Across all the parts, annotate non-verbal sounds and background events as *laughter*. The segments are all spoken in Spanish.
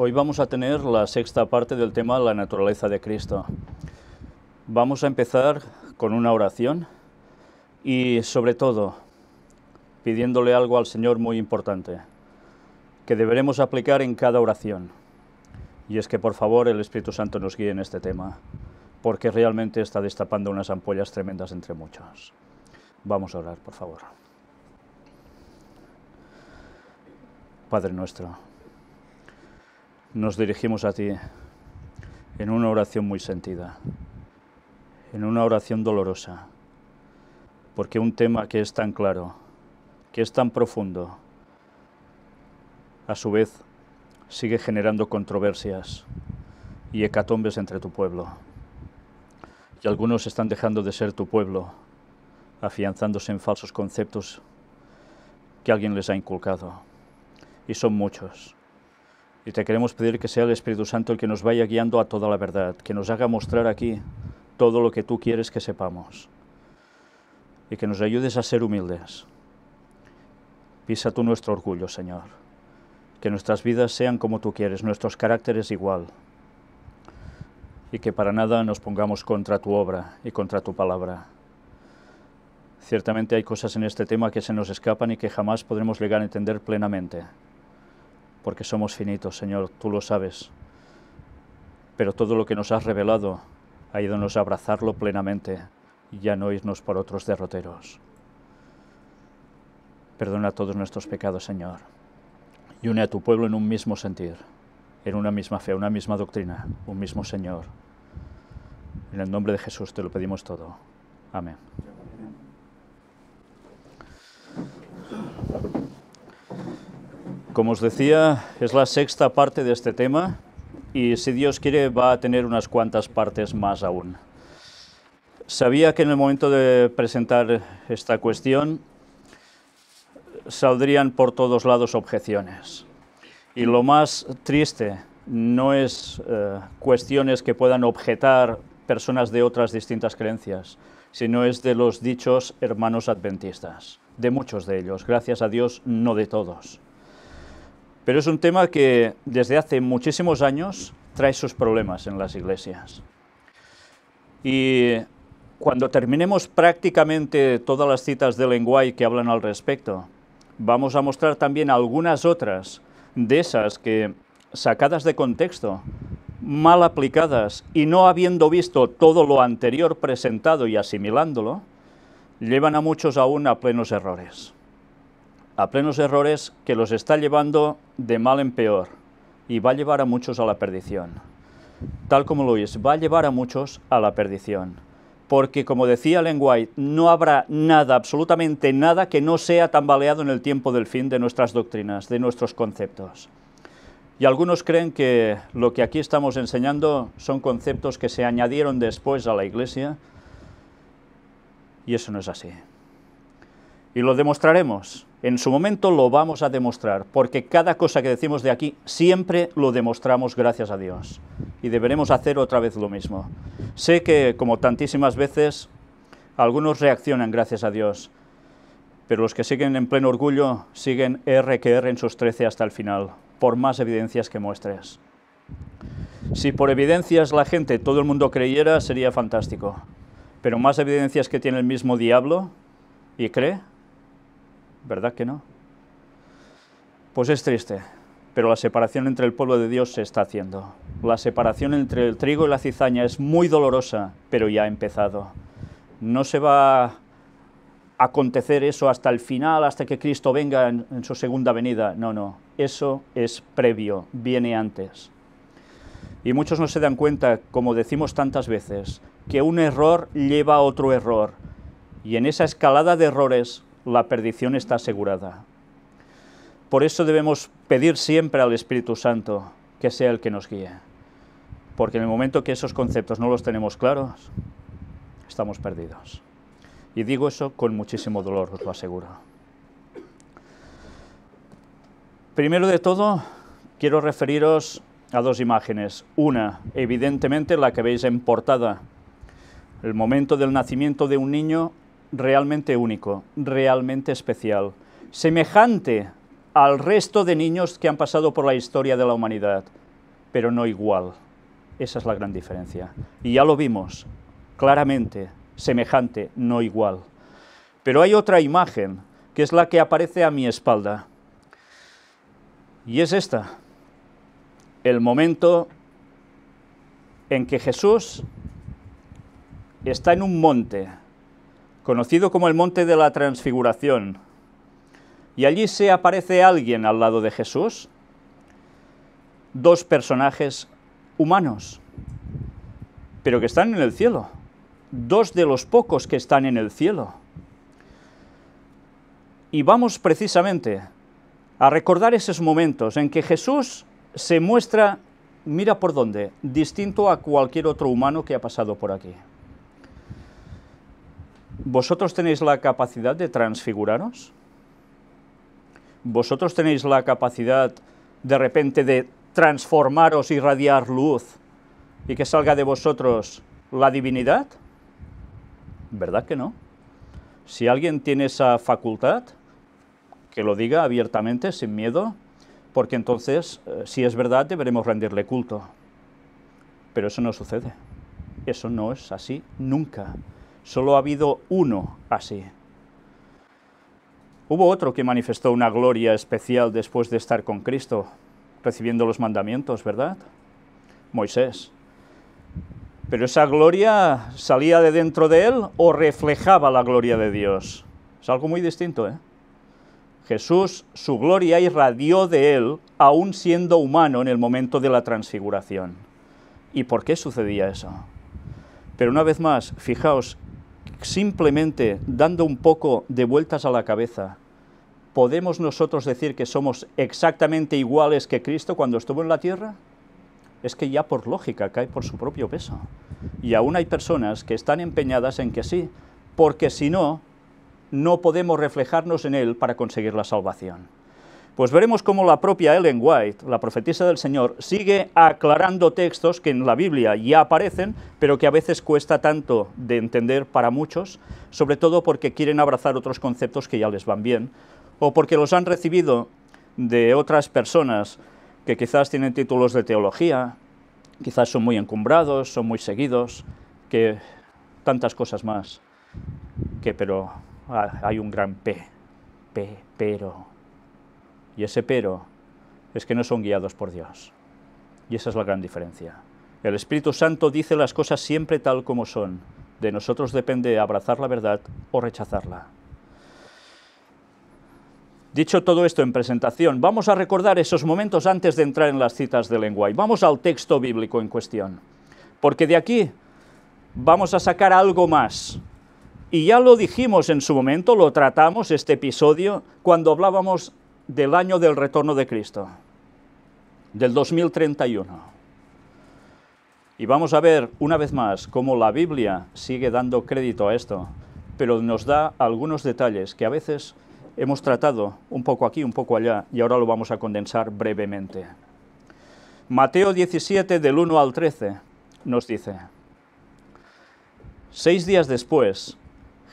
Hoy vamos a tener la sexta parte del tema La naturaleza de Cristo. Vamos a empezar con una oración y sobre todo pidiéndole algo al Señor muy importante que deberemos aplicar en cada oración. Y es que por favor el Espíritu Santo nos guíe en este tema, porque realmente está destapando unas ampollas tremendas entre muchos. Vamos a orar, por favor. Padre nuestro nos dirigimos a ti en una oración muy sentida, en una oración dolorosa, porque un tema que es tan claro, que es tan profundo, a su vez sigue generando controversias y hecatombes entre tu pueblo. Y algunos están dejando de ser tu pueblo, afianzándose en falsos conceptos que alguien les ha inculcado. Y son muchos. Y te queremos pedir que sea el Espíritu Santo el que nos vaya guiando a toda la verdad, que nos haga mostrar aquí todo lo que tú quieres que sepamos y que nos ayudes a ser humildes. Pisa tú nuestro orgullo, Señor. Que nuestras vidas sean como tú quieres, nuestros caracteres igual. Y que para nada nos pongamos contra tu obra y contra tu palabra. Ciertamente hay cosas en este tema que se nos escapan y que jamás podremos llegar a entender plenamente porque somos finitos, Señor, tú lo sabes. Pero todo lo que nos has revelado, ha ido a abrazarlo plenamente y ya no irnos por otros derroteros. Perdona todos nuestros pecados, Señor, y une a tu pueblo en un mismo sentir, en una misma fe, una misma doctrina, un mismo Señor. En el nombre de Jesús te lo pedimos todo. Amén. Como os decía, es la sexta parte de este tema y si Dios quiere va a tener unas cuantas partes más aún. Sabía que en el momento de presentar esta cuestión saldrían por todos lados objeciones. Y lo más triste no es eh, cuestiones que puedan objetar personas de otras distintas creencias, sino es de los dichos hermanos adventistas, de muchos de ellos, gracias a Dios, no de todos. Pero es un tema que desde hace muchísimos años trae sus problemas en las iglesias. Y cuando terminemos prácticamente todas las citas de Lenguay que hablan al respecto, vamos a mostrar también algunas otras de esas que, sacadas de contexto, mal aplicadas y no habiendo visto todo lo anterior presentado y asimilándolo, llevan a muchos aún a plenos errores a plenos errores que los está llevando de mal en peor y va a llevar a muchos a la perdición. Tal como lo es, va a llevar a muchos a la perdición. Porque como decía Len White, no habrá nada, absolutamente nada, que no sea tambaleado en el tiempo del fin de nuestras doctrinas, de nuestros conceptos. Y algunos creen que lo que aquí estamos enseñando son conceptos que se añadieron después a la Iglesia, y eso no es así. Y lo demostraremos en su momento lo vamos a demostrar, porque cada cosa que decimos de aquí siempre lo demostramos gracias a Dios. Y deberemos hacer otra vez lo mismo. Sé que, como tantísimas veces, algunos reaccionan gracias a Dios, pero los que siguen en pleno orgullo siguen R que R en sus trece hasta el final, por más evidencias que muestres. Si por evidencias la gente, todo el mundo creyera, sería fantástico. Pero más evidencias que tiene el mismo diablo y cree, ¿verdad que no? Pues es triste, pero la separación entre el pueblo de Dios se está haciendo. La separación entre el trigo y la cizaña es muy dolorosa, pero ya ha empezado. No se va a acontecer eso hasta el final, hasta que Cristo venga en, su segunda venida. No, no, eso es previo, viene antes. Y muchos no se dan cuenta, como decimos tantas veces, que un error lleva a otro error. Y en esa escalada de errores la perdición está asegurada. Por eso debemos pedir siempre al Espíritu Santo que sea el que nos guíe. Porque en el momento que esos conceptos no los tenemos claros, estamos perdidos. Y digo eso con muchísimo dolor, os lo aseguro. Primero de todo, quiero referiros a dos imágenes. Una, evidentemente, la que veis en portada, el momento del nacimiento de un niño realmente único, realmente especial, semejante al resto de niños que han pasado por la historia de la humanidad, pero no igual. Esa es la gran diferencia. Y ya lo vimos, claramente, semejante, no igual. Pero hay otra imagen, que es la que aparece a mi espalda. Y es esta, el momento en que Jesús está en un monte, conocido como el Monte de la Transfiguración. Y allí se aparece alguien al lado de Jesús, dos personajes humanos, pero que están en el cielo, dos de los pocos que están en el cielo. Y vamos precisamente a recordar esos momentos en que Jesús se muestra, mira por dónde, distinto a cualquier otro humano que ha pasado por aquí. ¿Vosotros tenéis la capacidad de transfiguraros? ¿Vosotros tenéis la capacidad de repente de transformaros y radiar luz y que salga de vosotros la divinidad? ¿Verdad que no? Si alguien tiene esa facultad, que lo diga abiertamente, sin miedo, porque entonces, eh, si es verdad, deberemos rendirle culto. Pero eso no sucede. Eso no es así nunca. Solo ha habido uno así. Hubo otro que manifestó una gloria especial después de estar con Cristo, recibiendo los mandamientos, ¿verdad? Moisés. Pero esa gloria salía de dentro de él o reflejaba la gloria de Dios. Es algo muy distinto, ¿eh? Jesús, su gloria irradió de él, aún siendo humano en el momento de la transfiguración. ¿Y por qué sucedía eso? Pero una vez más, fijaos simplemente dando un poco de vueltas a la cabeza, ¿podemos nosotros decir que somos exactamente iguales que Cristo cuando estuvo en la tierra? Es que ya por lógica cae por su propio peso. Y aún hay personas que están empeñadas en que sí, porque si no, no podemos reflejarnos en Él para conseguir la salvación pues veremos cómo la propia Ellen White, la profetisa del Señor, sigue aclarando textos que en la Biblia ya aparecen, pero que a veces cuesta tanto de entender para muchos, sobre todo porque quieren abrazar otros conceptos que ya les van bien, o porque los han recibido de otras personas que quizás tienen títulos de teología, quizás son muy encumbrados, son muy seguidos, que tantas cosas más, que pero ah, hay un gran P, P, pero y ese pero es que no son guiados por Dios. Y esa es la gran diferencia. El Espíritu Santo dice las cosas siempre tal como son. De nosotros depende abrazar la verdad o rechazarla. Dicho todo esto en presentación, vamos a recordar esos momentos antes de entrar en las citas de lengua y vamos al texto bíblico en cuestión, porque de aquí vamos a sacar algo más. Y ya lo dijimos en su momento, lo tratamos este episodio cuando hablábamos del año del retorno de Cristo, del 2031. Y vamos a ver una vez más cómo la Biblia sigue dando crédito a esto, pero nos da algunos detalles que a veces hemos tratado un poco aquí, un poco allá, y ahora lo vamos a condensar brevemente. Mateo 17, del 1 al 13, nos dice, Seis días después,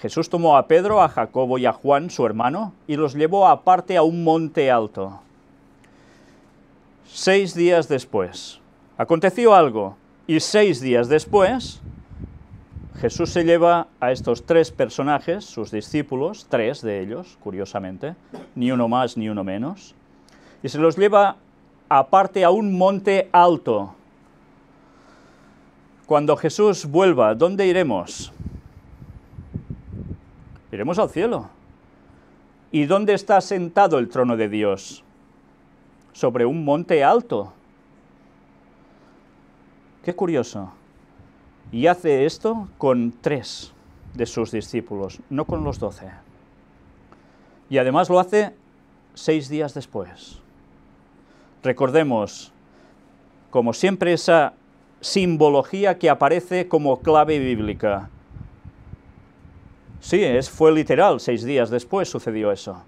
Jesús tomó a Pedro, a Jacobo y a Juan, su hermano, y los llevó aparte a un monte alto. Seis días después, aconteció algo, y seis días después, Jesús se lleva a estos tres personajes, sus discípulos, tres de ellos, curiosamente, ni uno más ni uno menos, y se los lleva aparte a un monte alto. Cuando Jesús vuelva, ¿dónde iremos? Iremos al cielo. ¿Y dónde está sentado el trono de Dios? Sobre un monte alto. Qué curioso. Y hace esto con tres de sus discípulos, no con los doce. Y además lo hace seis días después. Recordemos, como siempre, esa simbología que aparece como clave bíblica. Sí, es, fue literal, seis días después sucedió eso.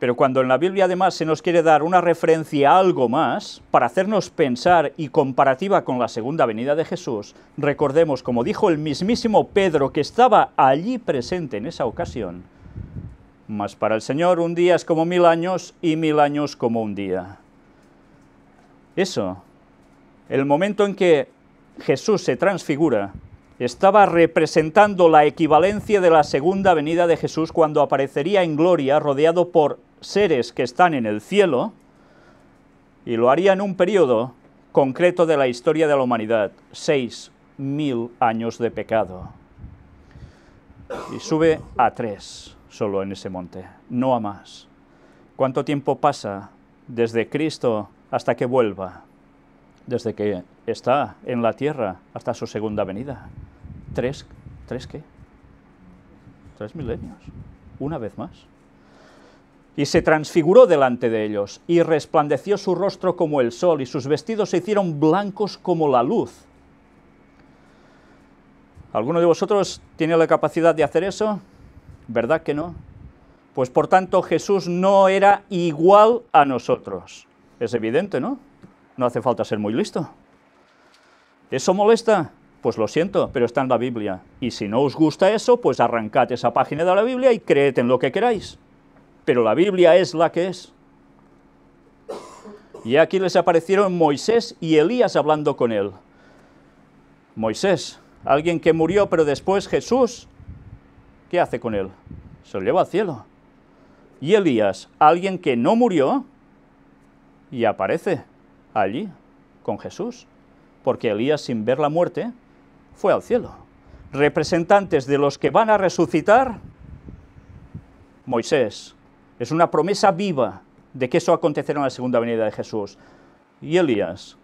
Pero cuando en la Biblia además se nos quiere dar una referencia a algo más, para hacernos pensar y comparativa con la segunda venida de Jesús, recordemos, como dijo el mismísimo Pedro que estaba allí presente en esa ocasión, mas para el Señor un día es como mil años y mil años como un día. Eso, el momento en que Jesús se transfigura, estaba representando la equivalencia de la segunda venida de Jesús cuando aparecería en gloria rodeado por seres que están en el cielo y lo haría en un periodo concreto de la historia de la humanidad, seis mil años de pecado. Y sube a tres solo en ese monte, no a más. ¿Cuánto tiempo pasa desde Cristo hasta que vuelva? Desde que está en la tierra hasta su segunda venida tres, ¿tres qué? Tres milenios, una vez más. Y se transfiguró delante de ellos, y resplandeció su rostro como el sol, y sus vestidos se hicieron blancos como la luz. ¿Alguno de vosotros tiene la capacidad de hacer eso? ¿Verdad que no? Pues por tanto Jesús no era igual a nosotros. Es evidente, ¿no? No hace falta ser muy listo. ¿Eso molesta? Pues lo siento, pero está en la Biblia. Y si no os gusta eso, pues arrancad esa página de la Biblia y creed en lo que queráis. Pero la Biblia es la que es. Y aquí les aparecieron Moisés y Elías hablando con él. Moisés, alguien que murió, pero después Jesús, ¿qué hace con él? Se lo lleva al cielo. Y Elías, alguien que no murió, y aparece allí con Jesús. Porque Elías sin ver la muerte fue al cielo. Representantes de los que van a resucitar, Moisés. Es una promesa viva de que eso acontecerá en la segunda venida de Jesús. Y Elías,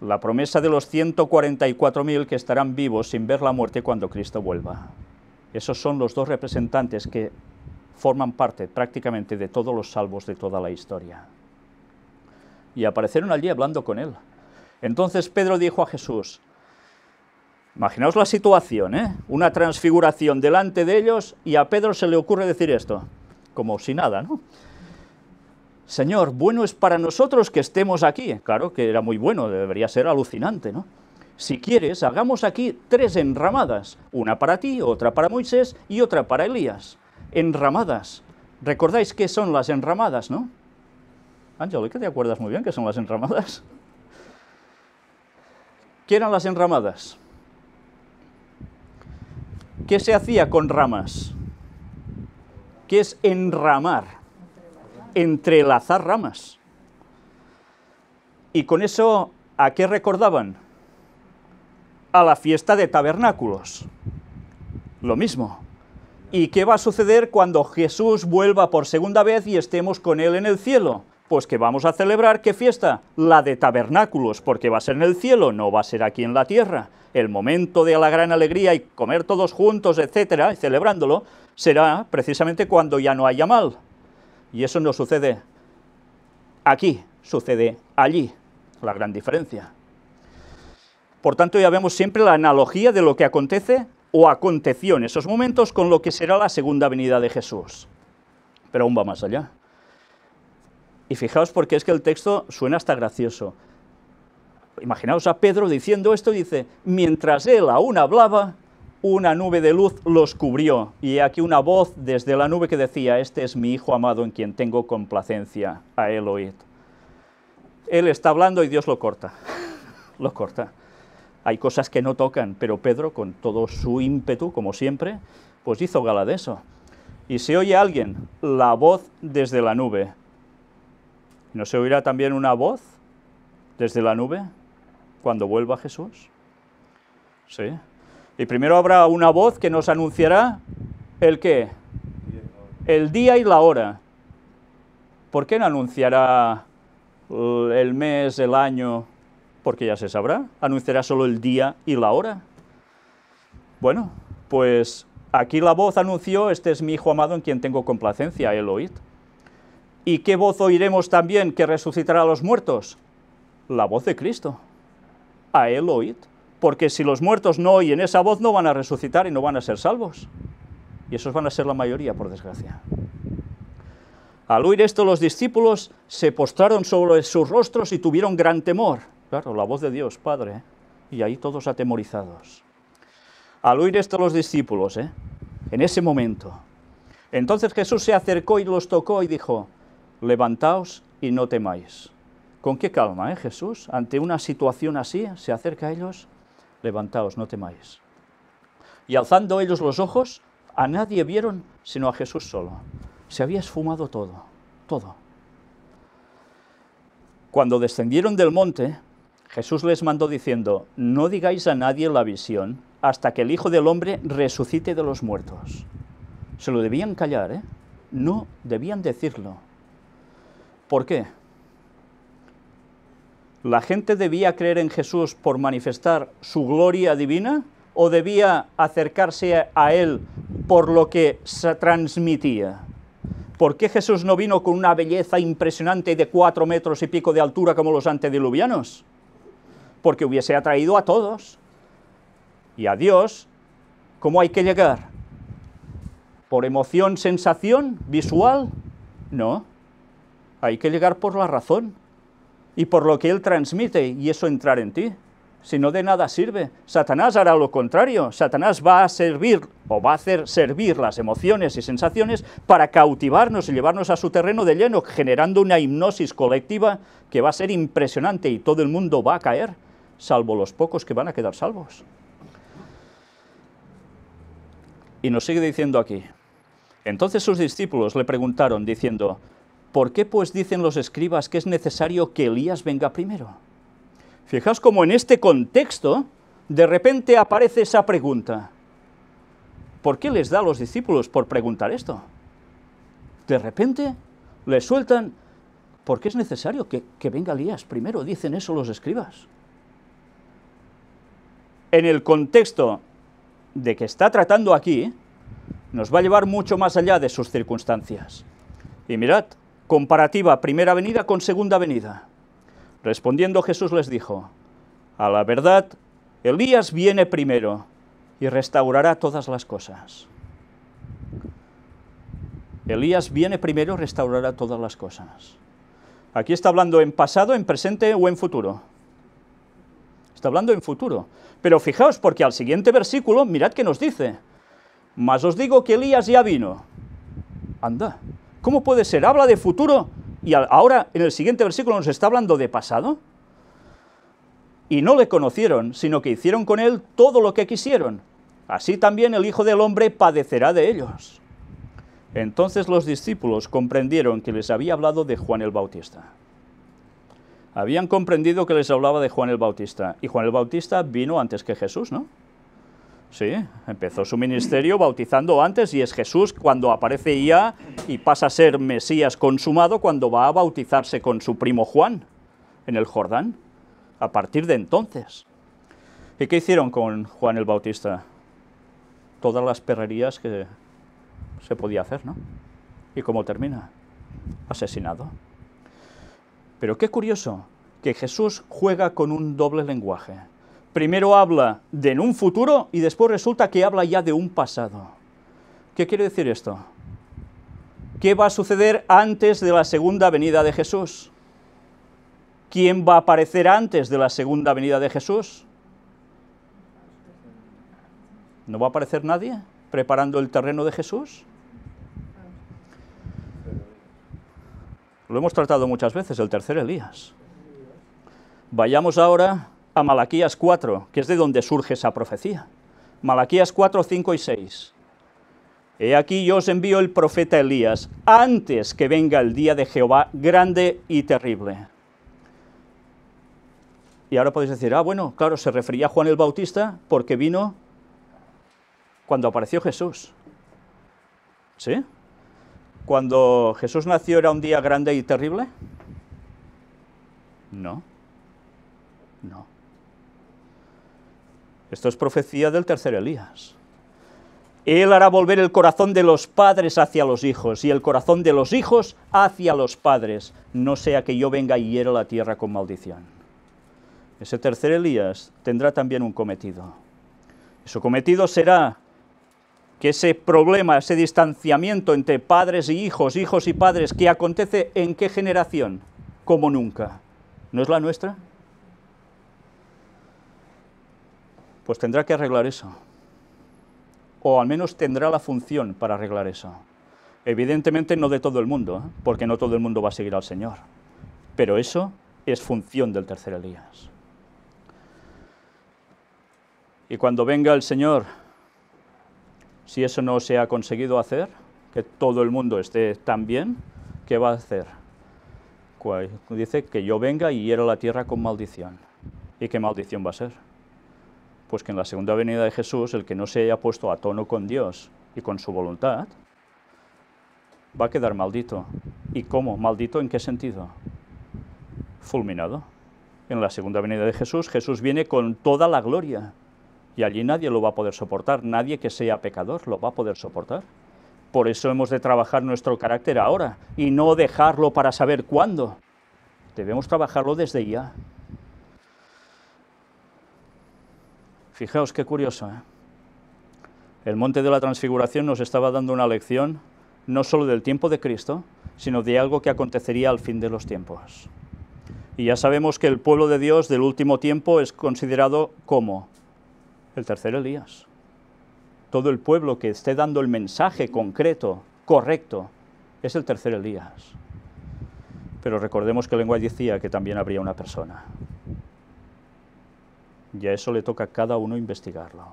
la promesa de los 144.000 que estarán vivos sin ver la muerte cuando Cristo vuelva. Esos son los dos representantes que forman parte prácticamente de todos los salvos de toda la historia. Y aparecieron allí hablando con él. Entonces Pedro dijo a Jesús, Imaginaos la situación, ¿eh? Una transfiguración delante de ellos y a Pedro se le ocurre decir esto, como si nada, ¿no? Señor, bueno es para nosotros que estemos aquí. Claro que era muy bueno, debería ser alucinante, ¿no? Si quieres, hagamos aquí tres enramadas, una para ti, otra para Moisés y otra para Elías. Enramadas. ¿Recordáis qué son las enramadas, no? Ángel, ¿qué te acuerdas muy bien qué son las enramadas? ¿Qué eran las enramadas? ¿Qué se hacía con ramas? ¿Qué es enramar? Entrelazar ramas. Y con eso, ¿a qué recordaban? A la fiesta de tabernáculos. Lo mismo. ¿Y qué va a suceder cuando Jesús vuelva por segunda vez y estemos con Él en el cielo? Pues que vamos a celebrar, ¿qué fiesta? La de tabernáculos, porque va a ser en el cielo, no va a ser aquí en la tierra. El momento de la gran alegría y comer todos juntos, etcétera, y celebrándolo, será precisamente cuando ya no haya mal. Y eso no sucede aquí, sucede allí, la gran diferencia. Por tanto, ya vemos siempre la analogía de lo que acontece o aconteció en esos momentos con lo que será la segunda venida de Jesús. Pero aún va más allá. Y fijaos porque es que el texto suena hasta gracioso. Imaginaos a Pedro diciendo esto, dice, mientras él aún hablaba, una nube de luz los cubrió, y aquí una voz desde la nube que decía, este es mi Hijo amado en quien tengo complacencia, a él oíd. Él está hablando y Dios lo corta, *laughs* lo corta. Hay cosas que no tocan, pero Pedro, con todo su ímpetu, como siempre, pues hizo gala de eso. Y se oye a alguien, la voz desde la nube, ¿No se oirá también una voz desde la nube cuando vuelva Jesús? Sí. Y primero habrá una voz que nos anunciará el qué? El día y la hora. ¿Por qué no anunciará el mes, el año? Porque ya se sabrá. Anunciará solo el día y la hora. Bueno, pues aquí la voz anunció, este es mi hijo amado en quien tengo complacencia, el ¿Y qué voz oiremos también que resucitará a los muertos? La voz de Cristo. A él oíd. Porque si los muertos no oyen esa voz, no van a resucitar y no van a ser salvos. Y esos van a ser la mayoría, por desgracia. Al oír esto, los discípulos se postraron sobre sus rostros y tuvieron gran temor. Claro, la voz de Dios, Padre. Y ahí todos atemorizados. Al oír esto, los discípulos, ¿eh? en ese momento. Entonces Jesús se acercó y los tocó y dijo, levantaos y no temáis. ¿Con qué calma, eh, Jesús? Ante una situación así, se acerca a ellos, levantaos, no temáis. Y alzando ellos los ojos, a nadie vieron sino a Jesús solo. Se había esfumado todo, todo. Cuando descendieron del monte, Jesús les mandó diciendo, no digáis a nadie la visión hasta que el Hijo del Hombre resucite de los muertos. Se lo debían callar, ¿eh? No debían decirlo ¿Por qué? ¿La gente debía creer en Jesús por manifestar su gloria divina o debía acercarse a Él por lo que se transmitía? ¿Por qué Jesús no vino con una belleza impresionante de cuatro metros y pico de altura como los antediluvianos? Porque hubiese atraído a todos. Y a Dios, ¿cómo hay que llegar? ¿Por emoción, sensación, visual? No. Hay que llegar por la razón y por lo que Él transmite y eso entrar en ti. Si no, de nada sirve. Satanás hará lo contrario. Satanás va a servir o va a hacer servir las emociones y sensaciones para cautivarnos y llevarnos a su terreno de lleno, generando una hipnosis colectiva que va a ser impresionante y todo el mundo va a caer, salvo los pocos que van a quedar salvos. Y nos sigue diciendo aquí. Entonces sus discípulos le preguntaron diciendo, ¿Por qué pues dicen los escribas que es necesario que Elías venga primero? Fijaos como en este contexto de repente aparece esa pregunta. ¿Por qué les da a los discípulos por preguntar esto? De repente les sueltan, ¿por qué es necesario que venga Elías primero, dicen eso los escribas. En el contexto de que está tratando aquí, nos va a llevar mucho más allá de sus circunstancias. Y mirad, comparativa primera venida con segunda venida. Respondiendo Jesús les dijo, a la verdad, Elías viene primero y restaurará todas las cosas. Elías viene primero, y restaurará todas las cosas. Aquí está hablando en pasado, en presente o en futuro. Está hablando en futuro. Pero fijaos, porque al siguiente versículo, mirad que nos dice. Mas os digo que Elías ya vino. Anda, ¿Cómo puede ser? Habla de futuro y ahora en el siguiente versículo nos está hablando de pasado. Y no le conocieron, sino que hicieron con él todo lo que quisieron. Así también el Hijo del Hombre padecerá de ellos. Entonces los discípulos comprendieron que les había hablado de Juan el Bautista. Habían comprendido que les hablaba de Juan el Bautista. Y Juan el Bautista vino antes que Jesús, ¿no? Sí, empezó su ministerio bautizando antes y es Jesús cuando aparece ya y pasa a ser Mesías consumado cuando va a bautizarse con su primo Juan en el Jordán, a partir de entonces. ¿Y qué hicieron con Juan el Bautista? Todas las perrerías que se podía hacer, ¿no? ¿Y cómo termina? Asesinado. Pero qué curioso que Jesús juega con un doble lenguaje. Primero habla de un futuro y después resulta que habla ya de un pasado. ¿Qué quiere decir esto? ¿Qué va a suceder antes de la segunda venida de Jesús? ¿Quién va a aparecer antes de la segunda venida de Jesús? ¿No va a aparecer nadie preparando el terreno de Jesús? Lo hemos tratado muchas veces, el tercer Elías. Vayamos ahora a Malaquías 4, que es de donde surge esa profecía. Malaquías 4, 5 y 6. He aquí yo os envío el profeta Elías antes que venga el día de Jehová grande y terrible. Y ahora podéis decir, ah, bueno, claro, se refería a Juan el Bautista porque vino cuando apareció Jesús. ¿Sí? Cuando Jesús nació era un día grande y terrible. No. No. Esto es profecía del tercer Elías. Él hará volver el corazón de los padres hacia los hijos y el corazón de los hijos hacia los padres, no sea que yo venga y hiera la tierra con maldición. Ese tercer Elías tendrá también un cometido. Su cometido será que ese problema, ese distanciamiento entre padres y hijos, hijos y padres, que acontece en qué generación, como nunca, ¿no es la nuestra? pues tendrá que arreglar eso. O al menos tendrá la función para arreglar eso. Evidentemente no de todo el mundo, ¿eh? porque no todo el mundo va a seguir al Señor. Pero eso es función del tercer Elías. Y cuando venga el Señor, si eso no se ha conseguido hacer, que todo el mundo esté tan bien, ¿qué va a hacer? Pues dice que yo venga y hiero la tierra con maldición. ¿Y qué maldición va a ser? pues que en la segunda venida de Jesús el que no se haya puesto a tono con Dios y con su voluntad, va a quedar maldito. ¿Y cómo? ¿Maldito en qué sentido? Fulminado. En la segunda venida de Jesús, Jesús viene con toda la gloria. Y allí nadie lo va a poder soportar, nadie que sea pecador lo va a poder soportar. Por eso hemos de trabajar nuestro carácter ahora y no dejarlo para saber cuándo. Debemos trabajarlo desde ya. Fijaos qué curioso. ¿eh? El monte de la transfiguración nos estaba dando una lección no solo del tiempo de Cristo, sino de algo que acontecería al fin de los tiempos. Y ya sabemos que el pueblo de Dios del último tiempo es considerado como el tercer Elías. Todo el pueblo que esté dando el mensaje concreto, correcto, es el tercer Elías. Pero recordemos que Lengua decía que también habría una persona, y a eso le toca a cada uno investigarlo.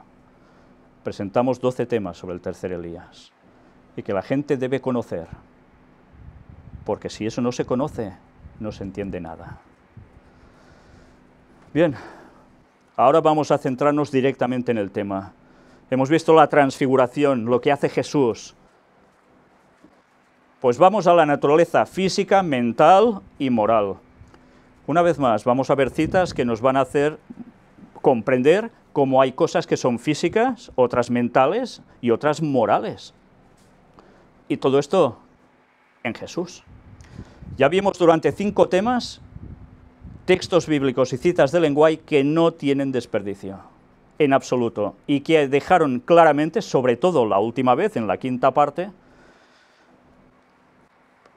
Presentamos 12 temas sobre el tercer Elías y que la gente debe conocer, porque si eso no se conoce, no se entiende nada. Bien, ahora vamos a centrarnos directamente en el tema. Hemos visto la transfiguración, lo que hace Jesús. Pues vamos a la naturaleza física, mental y moral. Una vez más, vamos a ver citas que nos van a hacer comprender cómo hay cosas que son físicas, otras mentales y otras morales. Y todo esto en Jesús. Ya vimos durante cinco temas textos bíblicos y citas de lenguaje que no tienen desperdicio, en absoluto, y que dejaron claramente, sobre todo la última vez, en la quinta parte,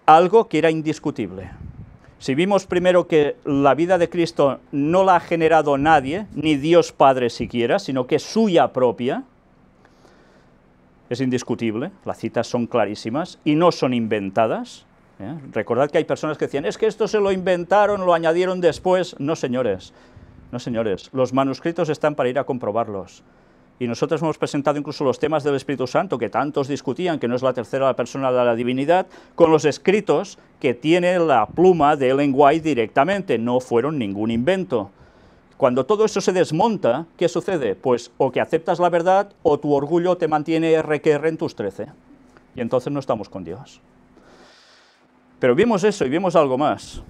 algo que era indiscutible, si vimos primero que la vida de Cristo no la ha generado nadie, ni Dios Padre siquiera, sino que es suya propia, es indiscutible, las citas son clarísimas y no son inventadas. ¿eh? Recordad que hay personas que decían, es que esto se lo inventaron, lo añadieron después. No, señores, no, señores, los manuscritos están para ir a comprobarlos. Y nosotros hemos presentado incluso los temas del Espíritu Santo, que tantos discutían, que no es la tercera persona de la divinidad, con los escritos que tiene la pluma de Ellen White directamente, no fueron ningún invento. Cuando todo eso se desmonta, ¿qué sucede? Pues o que aceptas la verdad o tu orgullo te mantiene R en tus trece. Y entonces no estamos con Dios. Pero vimos eso y vimos algo más.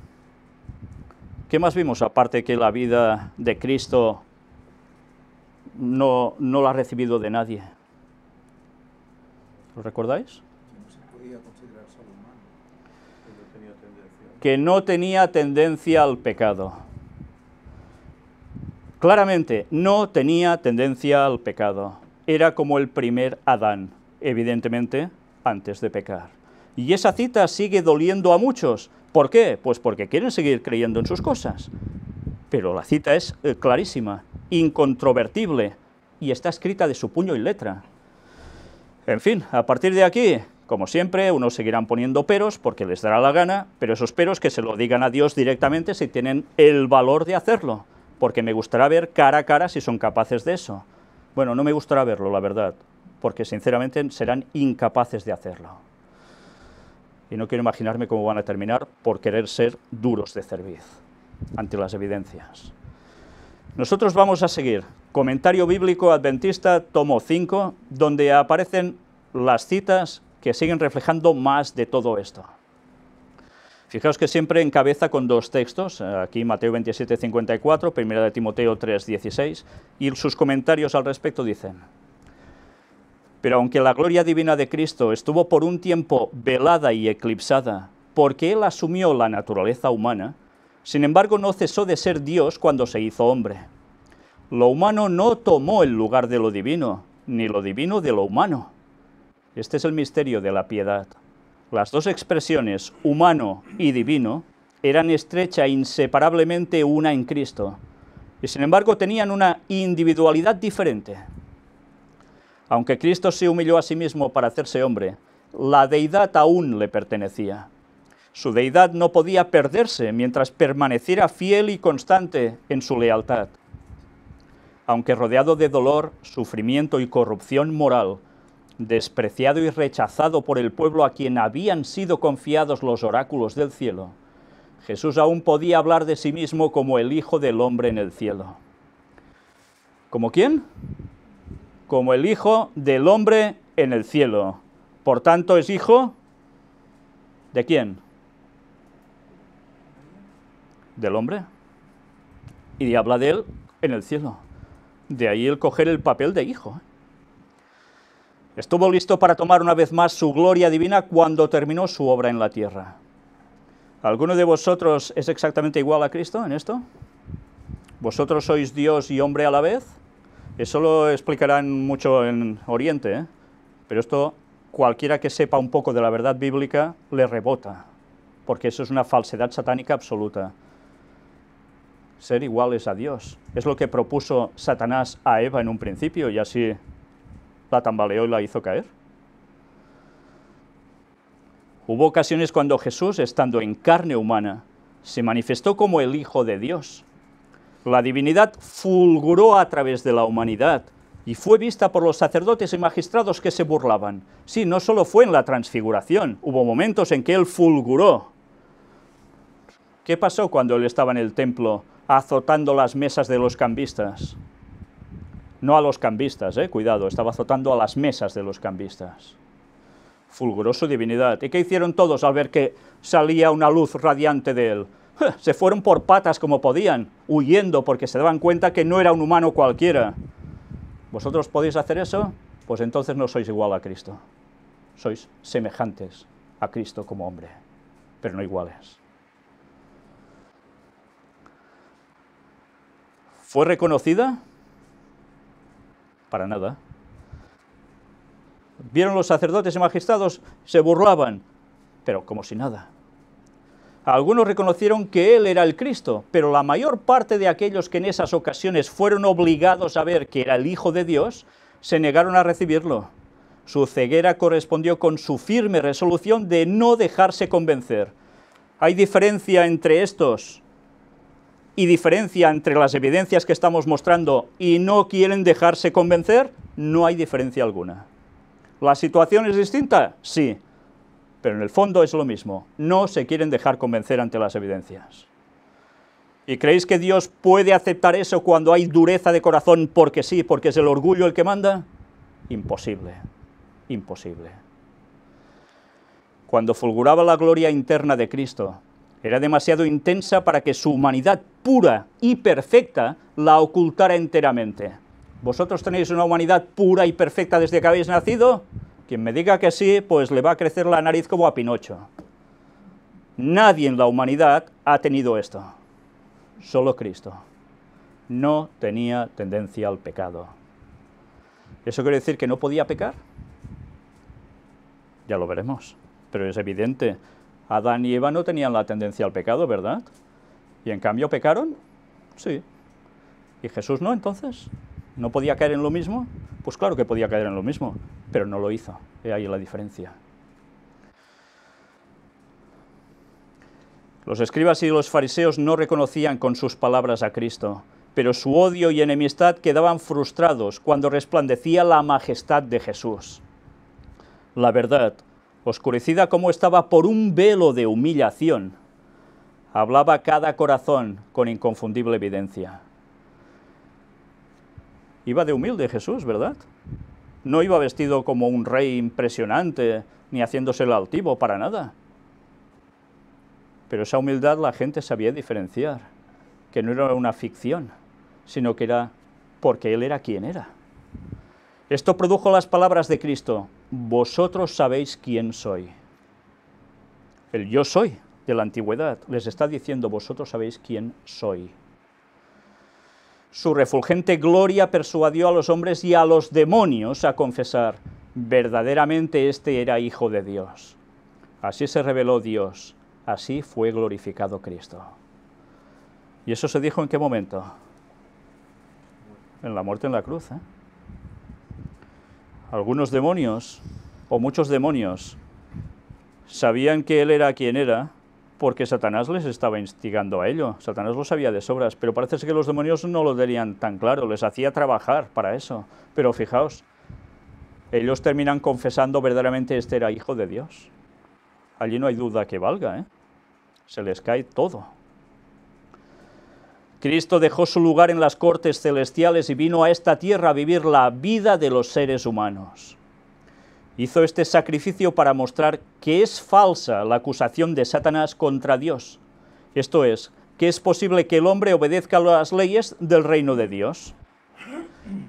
¿Qué más vimos aparte que la vida de Cristo no, no la ha recibido de nadie? ¿Lo recordáis? que no tenía tendencia al pecado. Claramente, no tenía tendencia al pecado. Era como el primer Adán, evidentemente, antes de pecar. Y esa cita sigue doliendo a muchos. ¿Por qué? Pues porque quieren seguir creyendo en sus cosas. Pero la cita es eh, clarísima, incontrovertible, y está escrita de su puño y letra. En fin, a partir de aquí, como siempre, unos seguirán poniendo peros porque les dará la gana, pero esos peros que se lo digan a Dios directamente si tienen el valor de hacerlo, porque me gustará ver cara a cara si son capaces de eso. Bueno, no me gustará verlo, la verdad, porque sinceramente serán incapaces de hacerlo. Y no quiero imaginarme cómo van a terminar por querer ser duros de cerviz ante las evidencias. Nosotros vamos a seguir. Comentario bíblico adventista, tomo 5, donde aparecen las citas que siguen reflejando más de todo esto. Fijaos que siempre encabeza con dos textos, eh, aquí Mateo 27, 54, primera de Timoteo 3, 16, y sus comentarios al respecto dicen, pero aunque la gloria divina de Cristo estuvo por un tiempo velada y eclipsada, porque Él asumió la naturaleza humana, sin embargo no cesó de ser Dios cuando se hizo hombre. Lo humano no tomó el lugar de lo divino, ni lo divino de lo humano este es el misterio de la piedad. Las dos expresiones, humano y divino, eran estrecha inseparablemente una en Cristo, y sin embargo tenían una individualidad diferente. Aunque Cristo se humilló a sí mismo para hacerse hombre, la deidad aún le pertenecía. Su deidad no podía perderse mientras permaneciera fiel y constante en su lealtad. Aunque rodeado de dolor, sufrimiento y corrupción moral, despreciado y rechazado por el pueblo a quien habían sido confiados los oráculos del cielo, Jesús aún podía hablar de sí mismo como el Hijo del Hombre en el cielo. ¿Como quién? Como el Hijo del Hombre en el cielo. Por tanto, es hijo de quién? Del hombre. Y habla de él en el cielo. De ahí el coger el papel de hijo. ¿eh? Estuvo listo para tomar una vez más su gloria divina cuando terminó su obra en la tierra. ¿Alguno de vosotros es exactamente igual a Cristo en esto? ¿Vosotros sois Dios y hombre a la vez? Eso lo explicarán mucho en Oriente, ¿eh? pero esto cualquiera que sepa un poco de la verdad bíblica le rebota, porque eso es una falsedad satánica absoluta. Ser iguales a Dios es lo que propuso Satanás a Eva en un principio y así la tambaleó y la hizo caer. Hubo ocasiones cuando Jesús, estando en carne humana, se manifestó como el Hijo de Dios. La divinidad fulguró a través de la humanidad y fue vista por los sacerdotes y magistrados que se burlaban. Sí, no solo fue en la transfiguración, hubo momentos en que él fulguró. ¿Qué pasó cuando él estaba en el templo azotando las mesas de los cambistas? No a los cambistas, eh, cuidado, estaba azotando a las mesas de los cambistas. Fulguroso divinidad. ¿Y qué hicieron todos al ver que salía una luz radiante de él? Se fueron por patas como podían, huyendo porque se daban cuenta que no era un humano cualquiera. ¿Vosotros podéis hacer eso? Pues entonces no sois igual a Cristo. Sois semejantes a Cristo como hombre, pero no iguales. ¿Fue reconocida? para nada. Vieron los sacerdotes y magistrados, se burlaban, pero como si nada. Algunos reconocieron que él era el Cristo, pero la mayor parte de aquellos que en esas ocasiones fueron obligados a ver que era el Hijo de Dios, se negaron a recibirlo. Su ceguera correspondió con su firme resolución de no dejarse convencer. Hay diferencia entre estos y diferencia entre las evidencias que estamos mostrando y no quieren dejarse convencer, no hay diferencia alguna. ¿La situación es distinta? Sí, pero en el fondo es lo mismo. No se quieren dejar convencer ante las evidencias. ¿Y creéis que Dios puede aceptar eso cuando hay dureza de corazón porque sí, porque es el orgullo el que manda? Imposible, imposible. Cuando fulguraba la gloria interna de Cristo, era demasiado intensa para que su humanidad pura y perfecta la ocultara enteramente. ¿Vosotros tenéis una humanidad pura y perfecta desde que habéis nacido? Quien me diga que sí, pues le va a crecer la nariz como a Pinocho. Nadie en la humanidad ha tenido esto. Solo Cristo. No tenía tendencia al pecado. ¿Eso quiere decir que no podía pecar? Ya lo veremos. Pero es evidente Adán y Eva no tenían la tendencia al pecado, ¿verdad? Y en cambio pecaron, sí. ¿Y Jesús no entonces? ¿No podía caer en lo mismo? Pues claro que podía caer en lo mismo, pero no lo hizo. He ahí la diferencia. Los escribas y los fariseos no reconocían con sus palabras a Cristo, pero su odio y enemistad quedaban frustrados cuando resplandecía la majestad de Jesús. La verdad, oscurecida como estaba por un velo de humillación, hablaba cada corazón con inconfundible evidencia. Iba de humilde Jesús, ¿verdad? No iba vestido como un rey impresionante, ni haciéndose el altivo, para nada. Pero esa humildad la gente sabía diferenciar, que no era una ficción, sino que era porque él era quien era. Esto produjo las palabras de Cristo, vosotros sabéis quién soy. El yo soy de la antigüedad les está diciendo, vosotros sabéis quién soy. Su refulgente gloria persuadió a los hombres y a los demonios a confesar, verdaderamente este era hijo de Dios. Así se reveló Dios, así fue glorificado Cristo. ¿Y eso se dijo en qué momento? En la muerte en la cruz, ¿eh? algunos demonios, o muchos demonios, sabían que él era quien era porque Satanás les estaba instigando a ello. Satanás lo sabía de sobras, pero parece que los demonios no lo tenían tan claro, les hacía trabajar para eso. Pero fijaos, ellos terminan confesando verdaderamente este era hijo de Dios. Allí no hay duda que valga, ¿eh? Se les cae todo. Cristo dejó su lugar en las cortes celestiales y vino a esta tierra a vivir la vida de los seres humanos. Hizo este sacrificio para mostrar que es falsa la acusación de Satanás contra Dios. Esto es, que es posible que el hombre obedezca las leyes del reino de Dios.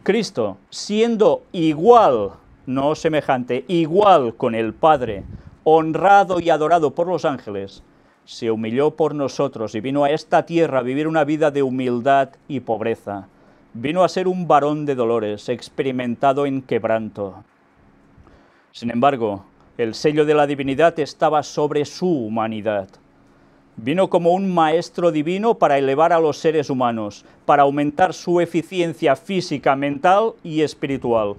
Cristo, siendo igual, no semejante, igual con el Padre, honrado y adorado por los ángeles, se humilló por nosotros y vino a esta tierra a vivir una vida de humildad y pobreza. Vino a ser un varón de dolores, experimentado en quebranto. Sin embargo, el sello de la divinidad estaba sobre su humanidad. Vino como un maestro divino para elevar a los seres humanos, para aumentar su eficiencia física, mental y espiritual.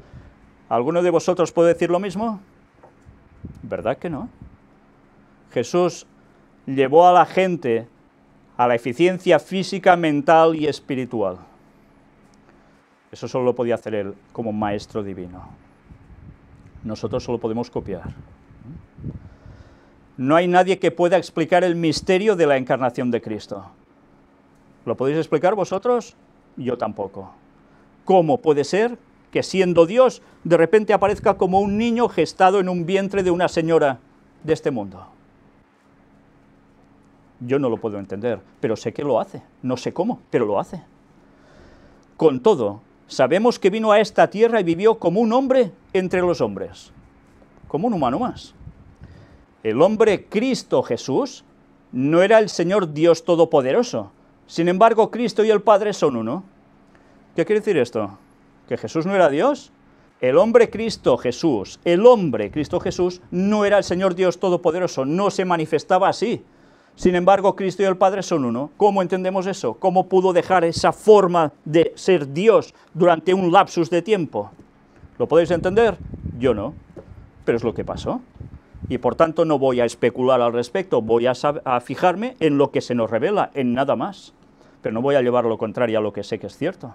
¿Alguno de vosotros puede decir lo mismo? ¿Verdad que no? Jesús llevó a la gente a la eficiencia física, mental y espiritual. Eso solo lo podía hacer él como maestro divino. Nosotros solo podemos copiar. No hay nadie que pueda explicar el misterio de la encarnación de Cristo. ¿Lo podéis explicar vosotros? Yo tampoco. ¿Cómo puede ser que siendo Dios de repente aparezca como un niño gestado en un vientre de una señora de este mundo? Yo no lo puedo entender, pero sé que lo hace. No sé cómo, pero lo hace. Con todo, sabemos que vino a esta tierra y vivió como un hombre entre los hombres, como un humano más. El hombre Cristo Jesús no era el Señor Dios Todopoderoso. Sin embargo, Cristo y el Padre son uno. ¿Qué quiere decir esto? ¿Que Jesús no era Dios? El hombre Cristo Jesús, el hombre Cristo Jesús no era el Señor Dios Todopoderoso, no se manifestaba así. Sin embargo, Cristo y el Padre son uno. ¿Cómo entendemos eso? ¿Cómo pudo dejar esa forma de ser Dios durante un lapsus de tiempo? ¿Lo podéis entender? Yo no, pero es lo que pasó. Y por tanto no voy a especular al respecto, voy a, fijarme en lo que se nos revela, en nada más. Pero no voy a llevar lo contrario a lo que sé que es cierto.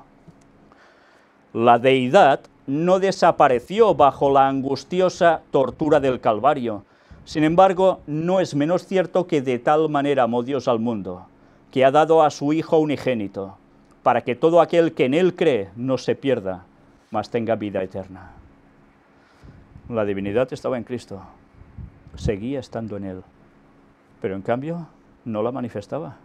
La deidad no desapareció bajo la angustiosa tortura del Calvario, sin embargo, no es menos cierto que de tal manera amó Dios al mundo, que ha dado a su Hijo unigénito, para que todo aquel que en Él cree no se pierda, mas tenga vida eterna. La divinidad estaba en Cristo, seguía estando en Él, pero en cambio no la manifestaba.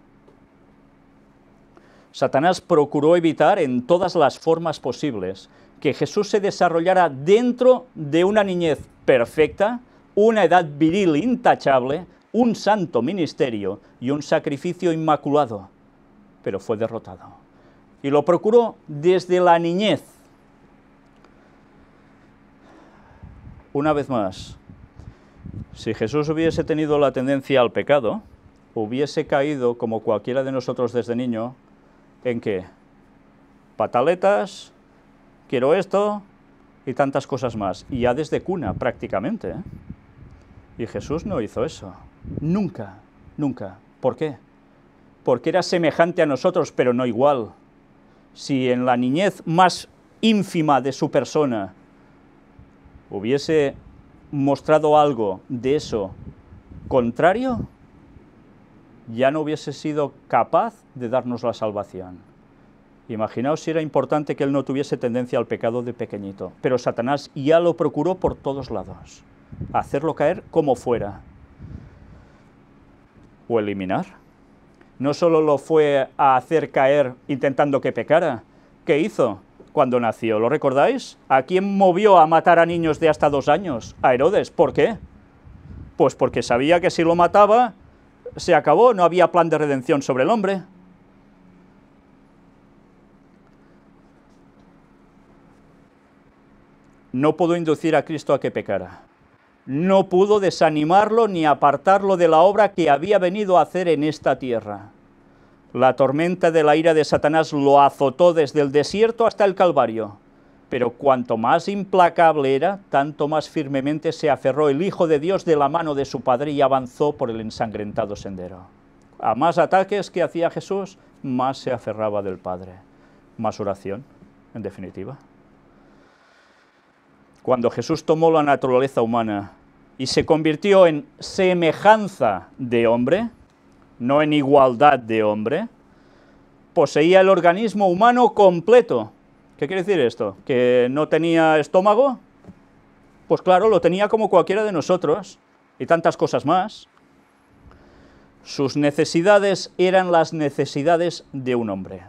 Satanás procuró evitar en todas las formas posibles que Jesús se desarrollara dentro de una niñez perfecta, una edad viril intachable, un santo ministerio y un sacrificio inmaculado, pero fue derrotado. Y lo procuró desde la niñez. Una vez más, si Jesús hubiese tenido la tendencia al pecado, hubiese caído, como cualquiera de nosotros desde niño, en qué? Pataletas, quiero esto y tantas cosas más. Y ya desde cuna prácticamente. ¿eh? Y Jesús no hizo eso. Nunca, nunca. ¿Por qué? Porque era semejante a nosotros, pero no igual. Si en la niñez más ínfima de su persona hubiese mostrado algo de eso contrario, ya no hubiese sido capaz de darnos la salvación. Imaginaos si era importante que él no tuviese tendencia al pecado de pequeñito, pero Satanás ya lo procuró por todos lados hacerlo caer como fuera o eliminar. No solo lo fue a hacer caer intentando que pecara, ¿qué hizo? Cuando nació, ¿lo recordáis? ¿A quién movió a matar a niños de hasta dos años? A Herodes. ¿Por qué? Pues porque sabía que si lo mataba, se acabó, no había plan de redención sobre el hombre. No pudo inducir a Cristo a que pecara no pudo desanimarlo ni apartarlo de la obra que había venido a hacer en esta tierra. La tormenta de la ira de Satanás lo azotó desde el desierto hasta el Calvario, pero cuanto más implacable era, tanto más firmemente se aferró el Hijo de Dios de la mano de su Padre y avanzó por el ensangrentado sendero. A más ataques que hacía Jesús, más se aferraba del Padre. Más oración, en definitiva. Cuando Jesús tomó la naturaleza humana y se convirtió en semejanza de hombre, no en igualdad de hombre, poseía el organismo humano completo. ¿Qué quiere decir esto? ¿Que no tenía estómago? Pues claro, lo tenía como cualquiera de nosotros y tantas cosas más. Sus necesidades eran las necesidades de un hombre.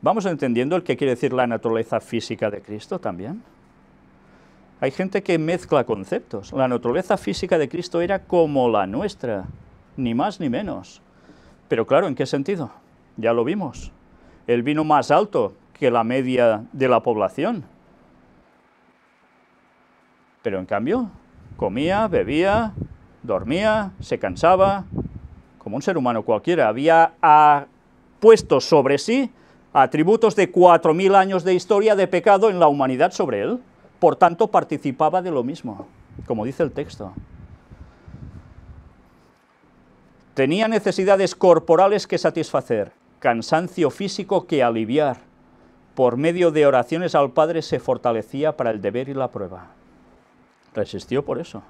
¿Vamos entendiendo el que quiere decir la naturaleza física de Cristo también? Hay gente que mezcla conceptos. La naturaleza física de Cristo era como la nuestra, ni más ni menos. Pero claro, ¿en qué sentido? Ya lo vimos. Él vino más alto que la media de la población. Pero en cambio, comía, bebía, dormía, se cansaba, como un ser humano cualquiera. Había puesto sobre sí atributos de 4.000 años de historia de pecado en la humanidad sobre él. Por tanto, participaba de lo mismo, como dice el texto. Tenía necesidades corporales que satisfacer, cansancio físico que aliviar. Por medio de oraciones al Padre se fortalecía para el deber y la prueba. Resistió por eso.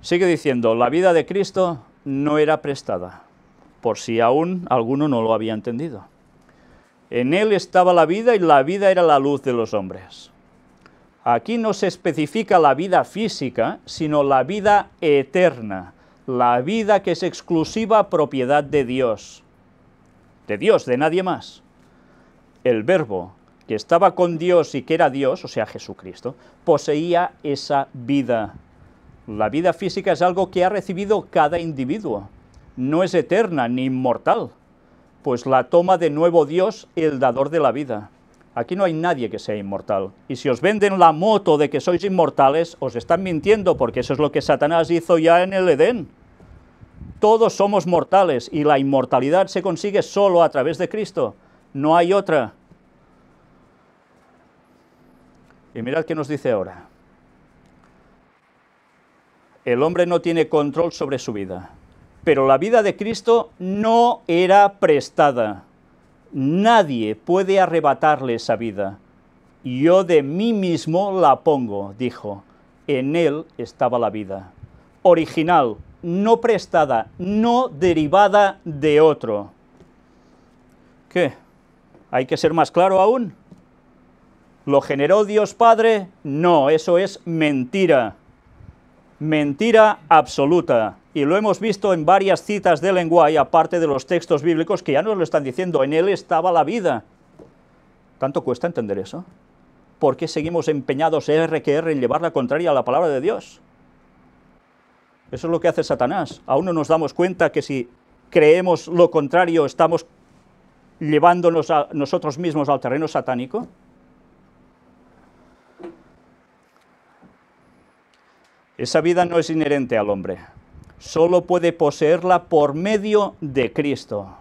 Sigue diciendo, la vida de Cristo no era prestada, por si aún alguno no lo había entendido. En él estaba la vida y la vida era la luz de los hombres. Aquí no se especifica la vida física, sino la vida eterna, la vida que es exclusiva propiedad de Dios. De Dios, de nadie más. El verbo que estaba con Dios y que era Dios, o sea Jesucristo, poseía esa vida. La vida física es algo que ha recibido cada individuo. No es eterna ni inmortal, pues la toma de nuevo Dios, el dador de la vida. Aquí no hay nadie que sea inmortal. Y si os venden la moto de que sois inmortales, os están mintiendo porque eso es lo que Satanás hizo ya en el Edén. Todos somos mortales y la inmortalidad se consigue solo a través de Cristo. No hay otra. Y mirad qué nos dice ahora. El hombre no tiene control sobre su vida, pero la vida de Cristo no era prestada. Nadie puede arrebatarle esa vida. Yo de mí mismo la pongo, dijo. En él estaba la vida. Original, no prestada, no derivada de otro. ¿Qué? ¿Hay que ser más claro aún? ¿Lo generó Dios Padre? No, eso es mentira mentira absoluta. Y lo hemos visto en varias citas de y aparte de los textos bíblicos que ya nos lo están diciendo, en él estaba la vida. ¿Tanto cuesta entender eso? ¿Por qué seguimos empeñados R que R en llevar la contraria a la palabra de Dios? Eso es lo que hace Satanás. Aún no nos damos cuenta que si creemos lo contrario estamos llevándonos a nosotros mismos al terreno satánico. Esa vida no es inherente al hombre. Solo puede poseerla por medio de Cristo.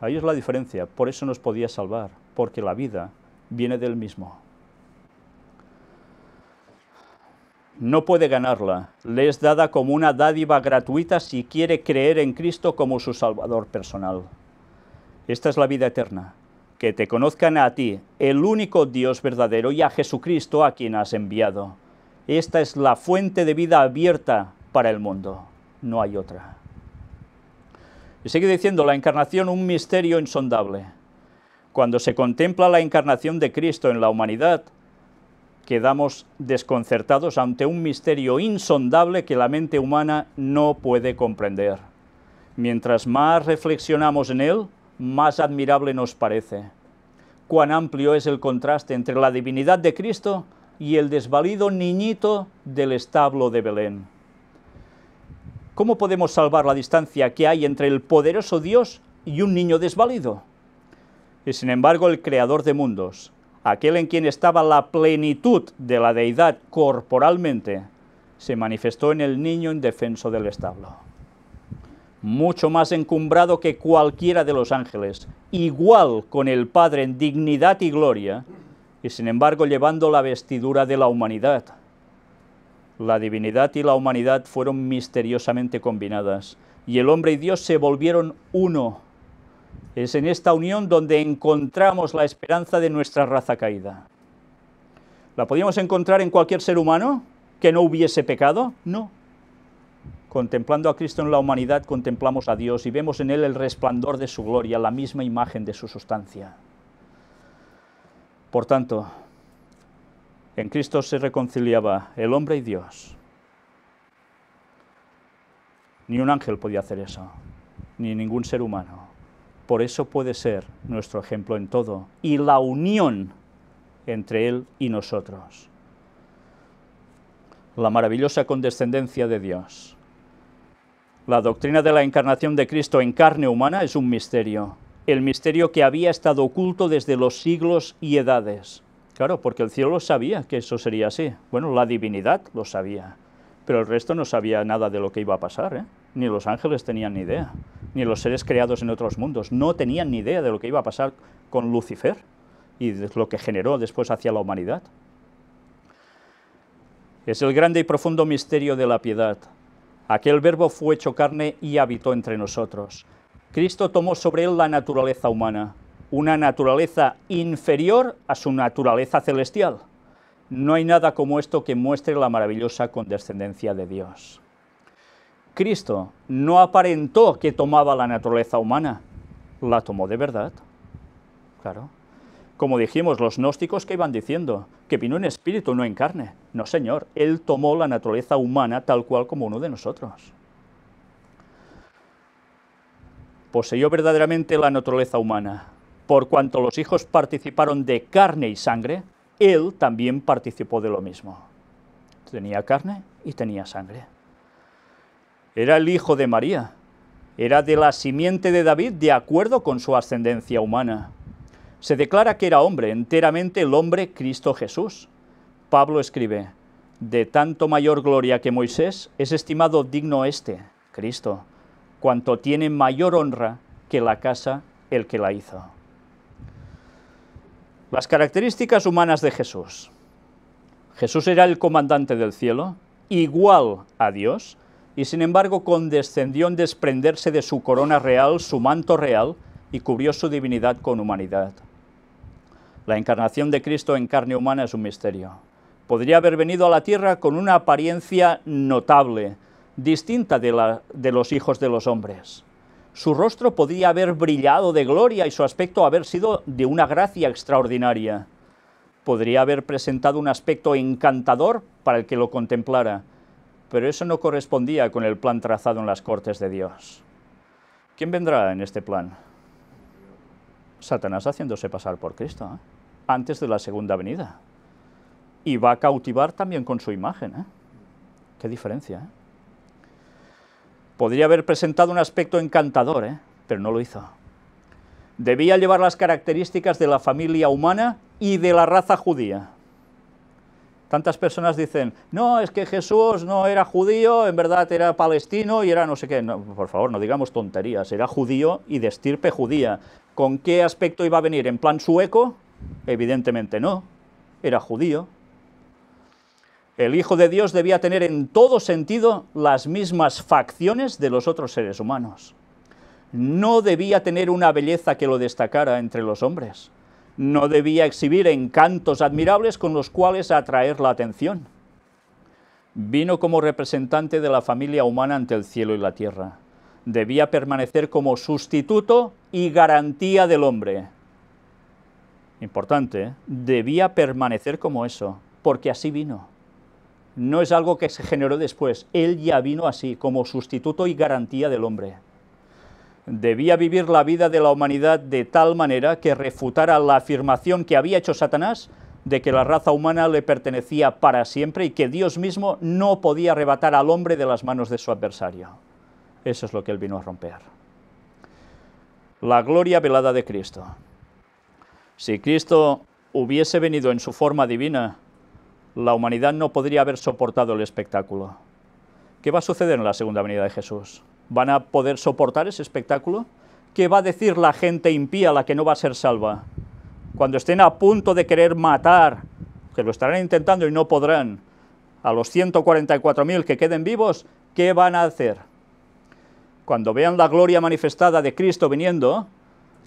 Ahí es la diferencia. Por eso nos podía salvar, porque la vida viene del mismo. No puede ganarla. Le es dada como una dádiva gratuita si quiere creer en Cristo como su Salvador personal. Esta es la vida eterna. Que te conozcan a ti, el único Dios verdadero, y a Jesucristo a quien has enviado. Esta es la fuente de vida abierta para el mundo, no hay otra. Y sigue diciendo, la encarnación un misterio insondable. Cuando se contempla la encarnación de Cristo en la humanidad, quedamos desconcertados ante un misterio insondable que la mente humana no puede comprender. Mientras más reflexionamos en él, más admirable nos parece. Cuán amplio es el contraste entre la divinidad de Cristo y el desvalido niñito del establo de Belén. ¿Cómo podemos salvar la distancia que hay entre el poderoso Dios y un niño desvalido? Y sin embargo el creador de mundos, aquel en quien estaba la plenitud de la deidad corporalmente, se manifestó en el niño indefenso del establo. Mucho más encumbrado que cualquiera de los ángeles, igual con el Padre en dignidad y gloria, y sin embargo llevando la vestidura de la humanidad. La divinidad y la humanidad fueron misteriosamente combinadas y el hombre y Dios se volvieron uno. Es en esta unión donde encontramos la esperanza de nuestra raza caída. ¿La podíamos encontrar en cualquier ser humano que no hubiese pecado? No. Contemplando a Cristo en la humanidad, contemplamos a Dios y vemos en Él el resplandor de su gloria, la misma imagen de su sustancia. Por tanto, en Cristo se reconciliaba el hombre y Dios. Ni un ángel podía hacer eso, ni ningún ser humano. Por eso puede ser nuestro ejemplo en todo y la unión entre Él y nosotros. La maravillosa condescendencia de Dios. La doctrina de la encarnación de Cristo en carne humana es un misterio, el misterio que había estado oculto desde los siglos y edades. Claro, porque el cielo sabía que eso sería así. Bueno, la divinidad lo sabía, pero el resto no sabía nada de lo que iba a pasar. ¿eh? Ni los ángeles tenían ni idea, ni los seres creados en otros mundos. No tenían ni idea de lo que iba a pasar con Lucifer y de lo que generó después hacia la humanidad. Es el grande y profundo misterio de la piedad. Aquel verbo fue hecho carne y habitó entre nosotros. Cristo tomó sobre él la naturaleza humana, una naturaleza inferior a su naturaleza celestial. No hay nada como esto que muestre la maravillosa condescendencia de Dios. Cristo no aparentó que tomaba la naturaleza humana, la tomó de verdad. Claro. Como dijimos, los gnósticos que iban diciendo que vino en espíritu, no en carne. No, señor, Él tomó la naturaleza humana tal cual como uno de nosotros. poseyó verdaderamente la naturaleza humana. Por cuanto los hijos participaron de carne y sangre, él también participó de lo mismo. Tenía carne y tenía sangre. Era el hijo de María, era de la simiente de David de acuerdo con su ascendencia humana. Se declara que era hombre, enteramente el hombre Cristo Jesús. Pablo escribe, de tanto mayor gloria que Moisés es estimado digno este, Cristo cuanto tiene mayor honra que la casa el que la hizo. Las características humanas de Jesús. Jesús era el comandante del cielo, igual a Dios, y sin embargo condescendió en desprenderse de su corona real, su manto real, y cubrió su divinidad con humanidad. La encarnación de Cristo en carne humana es un misterio. Podría haber venido a la tierra con una apariencia notable, distinta de, los hijos de los hombres. Su rostro podía haber brillado de gloria y su aspecto haber sido de una gracia extraordinaria. Podría haber presentado un aspecto encantador para el que lo contemplara, pero eso no correspondía con el plan trazado en las cortes de Dios. ¿Quién vendrá en este plan? Satanás haciéndose pasar por Cristo, ¿eh? antes de la segunda venida. Y va a cautivar también con su imagen. ¿eh? Qué diferencia. ¿eh? Podría haber presentado un aspecto encantador, ¿eh? pero no lo hizo. Debía llevar las características de la familia humana y de la raza judía. Tantas personas dicen, no, es que Jesús no era judío, en verdad era palestino y era no sé qué. por favor, no digamos tonterías, era judío y de estirpe judía. ¿Con qué aspecto iba a venir? ¿En plan sueco? Evidentemente no, era judío. El Hijo de Dios debía tener en todo sentido las mismas facciones de los otros seres humanos. No debía tener una belleza que lo destacara entre los hombres. No debía exhibir encantos admirables con los cuales atraer la atención. Vino como representante de la familia humana ante el cielo y la tierra. Debía permanecer como sustituto y garantía del hombre. Importante, ¿eh? debía permanecer como eso, porque así vino no es algo que se generó después, Él ya vino así, como sustituto y garantía del hombre. Debía vivir la vida de la humanidad de tal manera que refutara la afirmación que había hecho Satanás de que la raza humana le pertenecía para siempre y que Dios mismo no podía arrebatar al hombre de las manos de su adversario. Eso es lo que Él vino a romper. La gloria velada de Cristo. Si Cristo hubiese venido en su forma divina, la humanidad no podría haber soportado el espectáculo. ¿Qué va a suceder en la segunda venida de Jesús? ¿Van a poder soportar ese espectáculo? ¿Qué va a decir la gente impía, la que no va a ser salva? Cuando estén a punto de querer matar, que lo estarán intentando y no podrán, a los 144.000 que queden vivos, ¿qué van a hacer? Cuando vean la gloria manifestada de Cristo viniendo,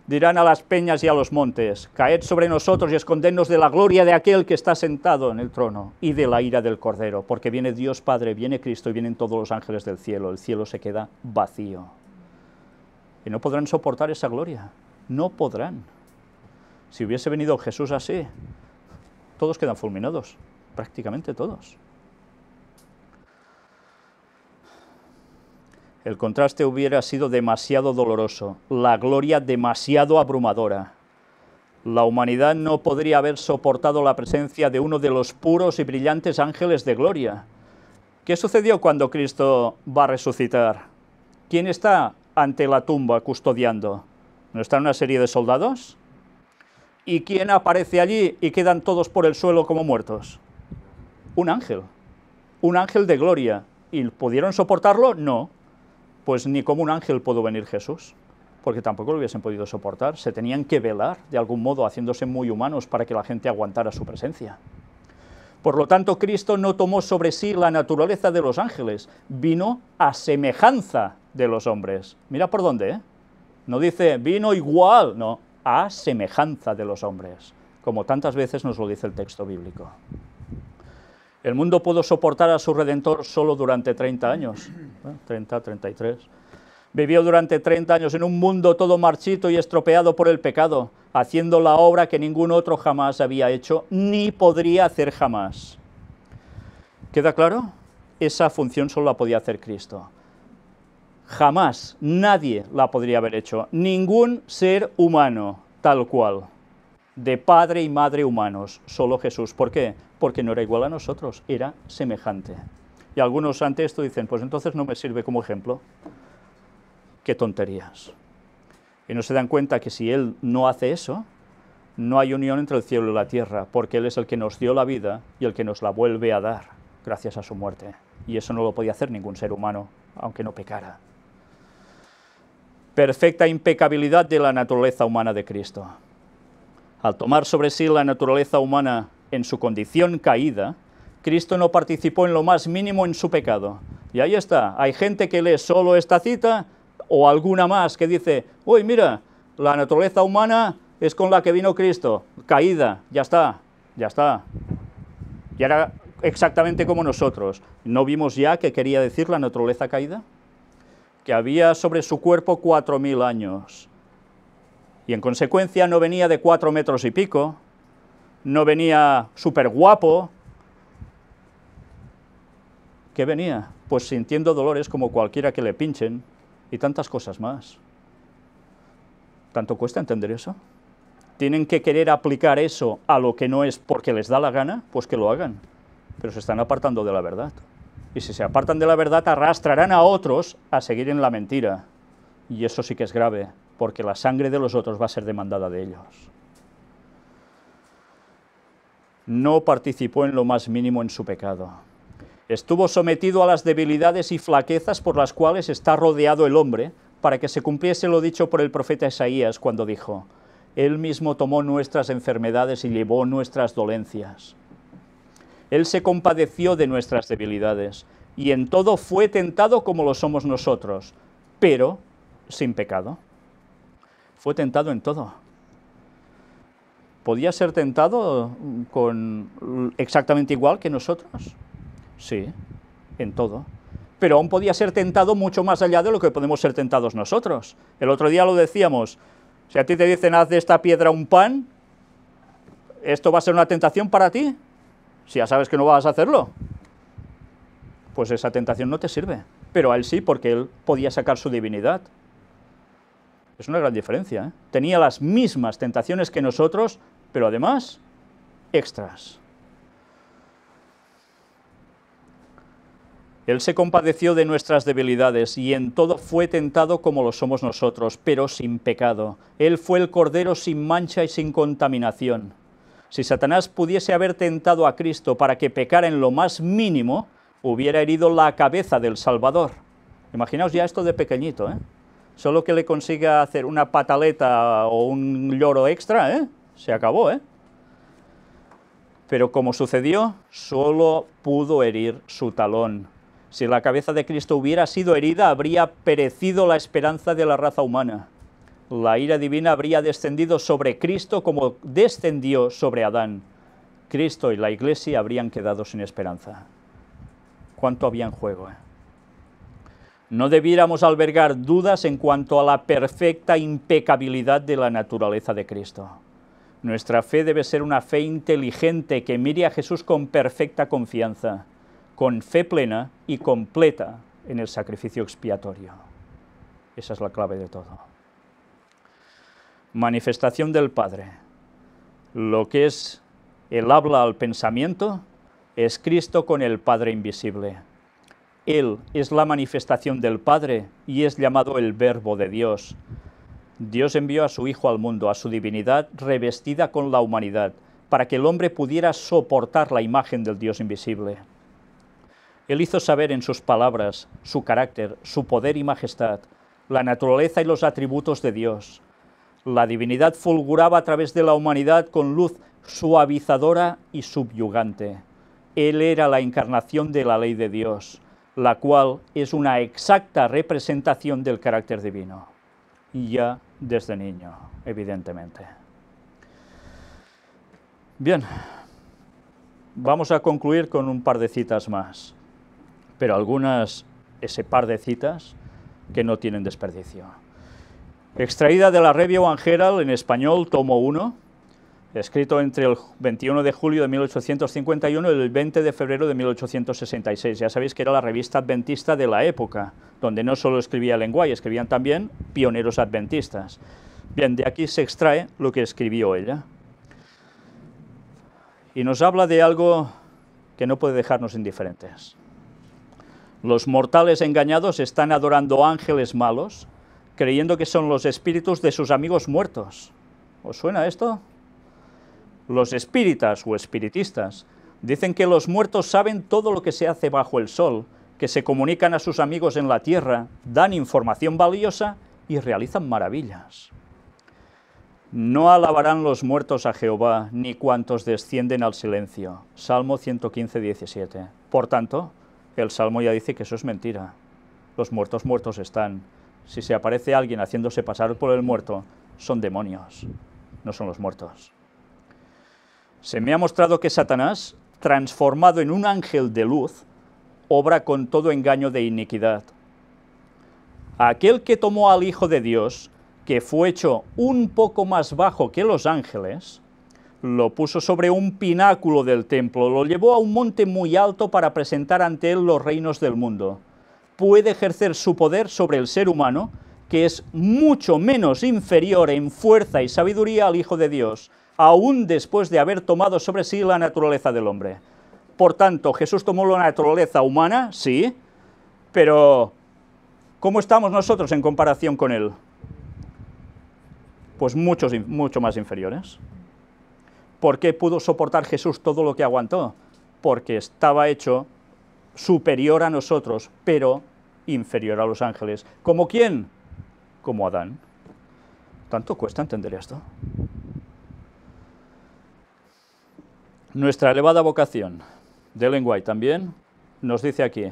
dirán a las peñas y a los montes, caed sobre nosotros y escondednos de la gloria de aquel que está sentado en el trono y de la ira del Cordero, porque viene Dios Padre, viene Cristo y vienen todos los ángeles del cielo, el cielo se queda vacío. Y no podrán soportar esa gloria, no podrán. Si hubiese venido Jesús así, todos quedan fulminados, prácticamente todos. El contraste hubiera sido demasiado doloroso, la gloria demasiado abrumadora. La humanidad no podría haber soportado la presencia de uno de los puros y brillantes ángeles de gloria. ¿Qué sucedió cuando Cristo va a resucitar? ¿Quién está ante la tumba custodiando? ¿No están una serie de soldados? ¿Y quién aparece allí y quedan todos por el suelo como muertos? Un ángel, un ángel de gloria. ¿Y pudieron soportarlo? No pues ni como un ángel pudo venir Jesús, porque tampoco lo hubiesen podido soportar. Se tenían que velar de algún modo, haciéndose muy humanos para que la gente aguantara su presencia. Por lo tanto, Cristo no tomó sobre sí la naturaleza de los ángeles, vino a semejanza de los hombres. Mira por dónde, ¿eh? No dice, vino igual, no, a semejanza de los hombres, como tantas veces nos lo dice el texto bíblico. El mundo pudo soportar a su Redentor solo durante 30 años, 30, 33. Vivió durante 30 años en un mundo todo marchito y estropeado por el pecado, haciendo la obra que ningún otro jamás había hecho ni podría hacer jamás. ¿Queda claro? Esa función solo la podía hacer Cristo. Jamás nadie la podría haber hecho, ningún ser humano tal cual, de padre y madre humanos, solo Jesús. ¿Por qué? Porque no era igual a nosotros, era semejante. Y algunos ante esto dicen, pues entonces no me sirve como ejemplo. Qué tonterías. Y no se dan cuenta que si Él no hace eso, no hay unión entre el cielo y la tierra, porque Él es el que nos dio la vida y el que nos la vuelve a dar gracias a su muerte. Y eso no lo podía hacer ningún ser humano, aunque no pecara. Perfecta impecabilidad de la naturaleza humana de Cristo. Al tomar sobre sí la naturaleza humana en su condición caída, Cristo no participó en lo más mínimo en su pecado. Y ahí está, hay gente que lee solo esta cita o alguna más que dice, uy, mira, la naturaleza humana es con la que vino Cristo, caída, ya está, ya está. Y era exactamente como nosotros. ¿No vimos ya que quería decir la naturaleza caída? Que había sobre su cuerpo cuatro mil años. Y en consecuencia no venía de cuatro metros y pico, no venía súper guapo, ¿Qué venía? Pues sintiendo dolores como cualquiera que le pinchen y tantas cosas más. ¿Tanto cuesta entender eso? ¿Tienen que querer aplicar eso a lo que no es porque les da la gana? Pues que lo hagan. Pero se están apartando de la verdad. Y si se apartan de la verdad, arrastrarán a otros a seguir en la mentira. Y eso sí que es grave, porque la sangre de los otros va a ser demandada de ellos. No participó en lo más mínimo en su pecado Estuvo sometido a las debilidades y flaquezas por las cuales está rodeado el hombre, para que se cumpliese lo dicho por el profeta Isaías cuando dijo, Él mismo tomó nuestras enfermedades y llevó nuestras dolencias. Él se compadeció de nuestras debilidades, y en todo fue tentado como lo somos nosotros, pero sin pecado. Fue tentado en todo. ¿Podía ser tentado con exactamente igual que nosotros? sí, en todo. Pero aún podía ser tentado mucho más allá de lo que podemos ser tentados nosotros. El otro día lo decíamos, si a ti te dicen haz de esta piedra un pan, ¿esto va a ser una tentación para ti? Si ya sabes que no vas a hacerlo, pues esa tentación no te sirve. Pero a él sí, porque él podía sacar su divinidad. Es una gran diferencia. ¿eh? Tenía las mismas tentaciones que nosotros, pero además extras. Él se compadeció de nuestras debilidades y en todo fue tentado como lo somos nosotros, pero sin pecado. Él fue el Cordero sin mancha y sin contaminación. Si Satanás pudiese haber tentado a Cristo para que pecara en lo más mínimo, hubiera herido la cabeza del Salvador. Imaginaos ya esto de pequeñito, ¿eh? Solo que le consiga hacer una pataleta o un lloro extra, ¿eh? Se acabó, ¿eh? Pero como sucedió, solo pudo herir su talón, si la cabeza de Cristo hubiera sido herida, habría perecido la esperanza de la raza humana. La ira divina habría descendido sobre Cristo como descendió sobre Adán. Cristo y la iglesia habrían quedado sin esperanza. ¿Cuánto había en juego? Eh? No debiéramos albergar dudas en cuanto a la perfecta impecabilidad de la naturaleza de Cristo. Nuestra fe debe ser una fe inteligente que mire a Jesús con perfecta confianza con fe plena y completa en el sacrificio expiatorio. Esa es la clave de todo. Manifestación del Padre. Lo que es el habla al pensamiento es Cristo con el Padre invisible. Él es la manifestación del Padre y es llamado el Verbo de Dios. Dios envió a su Hijo al mundo, a su divinidad revestida con la humanidad, para que el hombre pudiera soportar la imagen del Dios invisible. Él hizo saber en sus palabras su carácter, su poder y majestad, la naturaleza y los atributos de Dios. La divinidad fulguraba a través de la humanidad con luz suavizadora y subyugante. Él era la encarnación de la ley de Dios, la cual es una exacta representación del carácter divino, y ya desde niño, evidentemente. Bien, vamos a concluir con un par de citas más pero algunas, ese par de citas, que no tienen desperdicio. Extraída de la revista Angel en español, tomo 1, escrito entre el 21 de julio de 1851 y el 20 de febrero de 1866. Ya sabéis que era la revista adventista de la época, donde no solo escribía lenguaje, escribían también pioneros adventistas. Bien, de aquí se extrae lo que escribió ella. Y nos habla de algo que no puede dejarnos indiferentes. Los mortales engañados están adorando ángeles malos, creyendo que son los espíritus de sus amigos muertos. ¿Os suena esto? Los espíritas o espiritistas dicen que los muertos saben todo lo que se hace bajo el sol, que se comunican a sus amigos en la tierra, dan información valiosa y realizan maravillas. No alabarán los muertos a Jehová, ni cuantos descienden al silencio. Salmo 115, 17. Por tanto, el Salmo ya dice que eso es mentira. Los muertos muertos están. Si se aparece alguien haciéndose pasar por el muerto, son demonios, no son los muertos. Se me ha mostrado que Satanás, transformado en un ángel de luz, obra con todo engaño de iniquidad. Aquel que tomó al Hijo de Dios, que fue hecho un poco más bajo que los ángeles, lo puso sobre un pináculo del templo, lo llevó a un monte muy alto para presentar ante él los reinos del mundo. Puede ejercer su poder sobre el ser humano, que es mucho menos inferior en fuerza y sabiduría al Hijo de Dios, aún después de haber tomado sobre sí la naturaleza del hombre. Por tanto, Jesús tomó la naturaleza humana, sí, pero ¿cómo estamos nosotros en comparación con Él? Pues muchos, mucho más inferiores. ¿Por qué pudo soportar Jesús todo lo que aguantó? Porque estaba hecho superior a nosotros, pero inferior a los ángeles. ¿Como quién? Como Adán. ¿Tanto cuesta entender esto? Nuestra elevada vocación, de lengua también, nos dice aquí,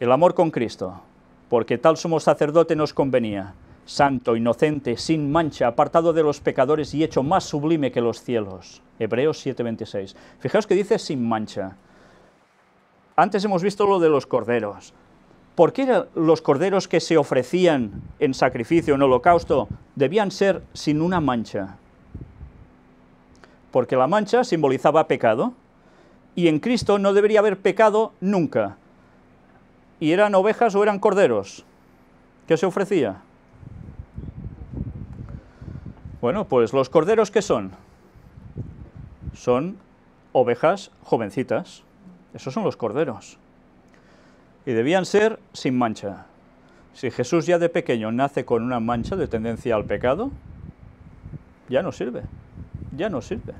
el amor con Cristo, porque tal somos sacerdote nos convenía, santo, inocente, sin mancha, apartado de los pecadores y hecho más sublime que los cielos. Hebreos 7:26. Fijaos que dice sin mancha. Antes hemos visto lo de los corderos. ¿Por qué los corderos que se ofrecían en sacrificio, en holocausto, debían ser sin una mancha? Porque la mancha simbolizaba pecado y en Cristo no debería haber pecado nunca. ¿Y eran ovejas o eran corderos? ¿Qué se ofrecía? Bueno, pues los corderos, ¿qué son? Son ovejas jovencitas. Esos son los corderos. Y debían ser sin mancha. Si Jesús ya de pequeño nace con una mancha de tendencia al pecado, ya no sirve, ya no sirve.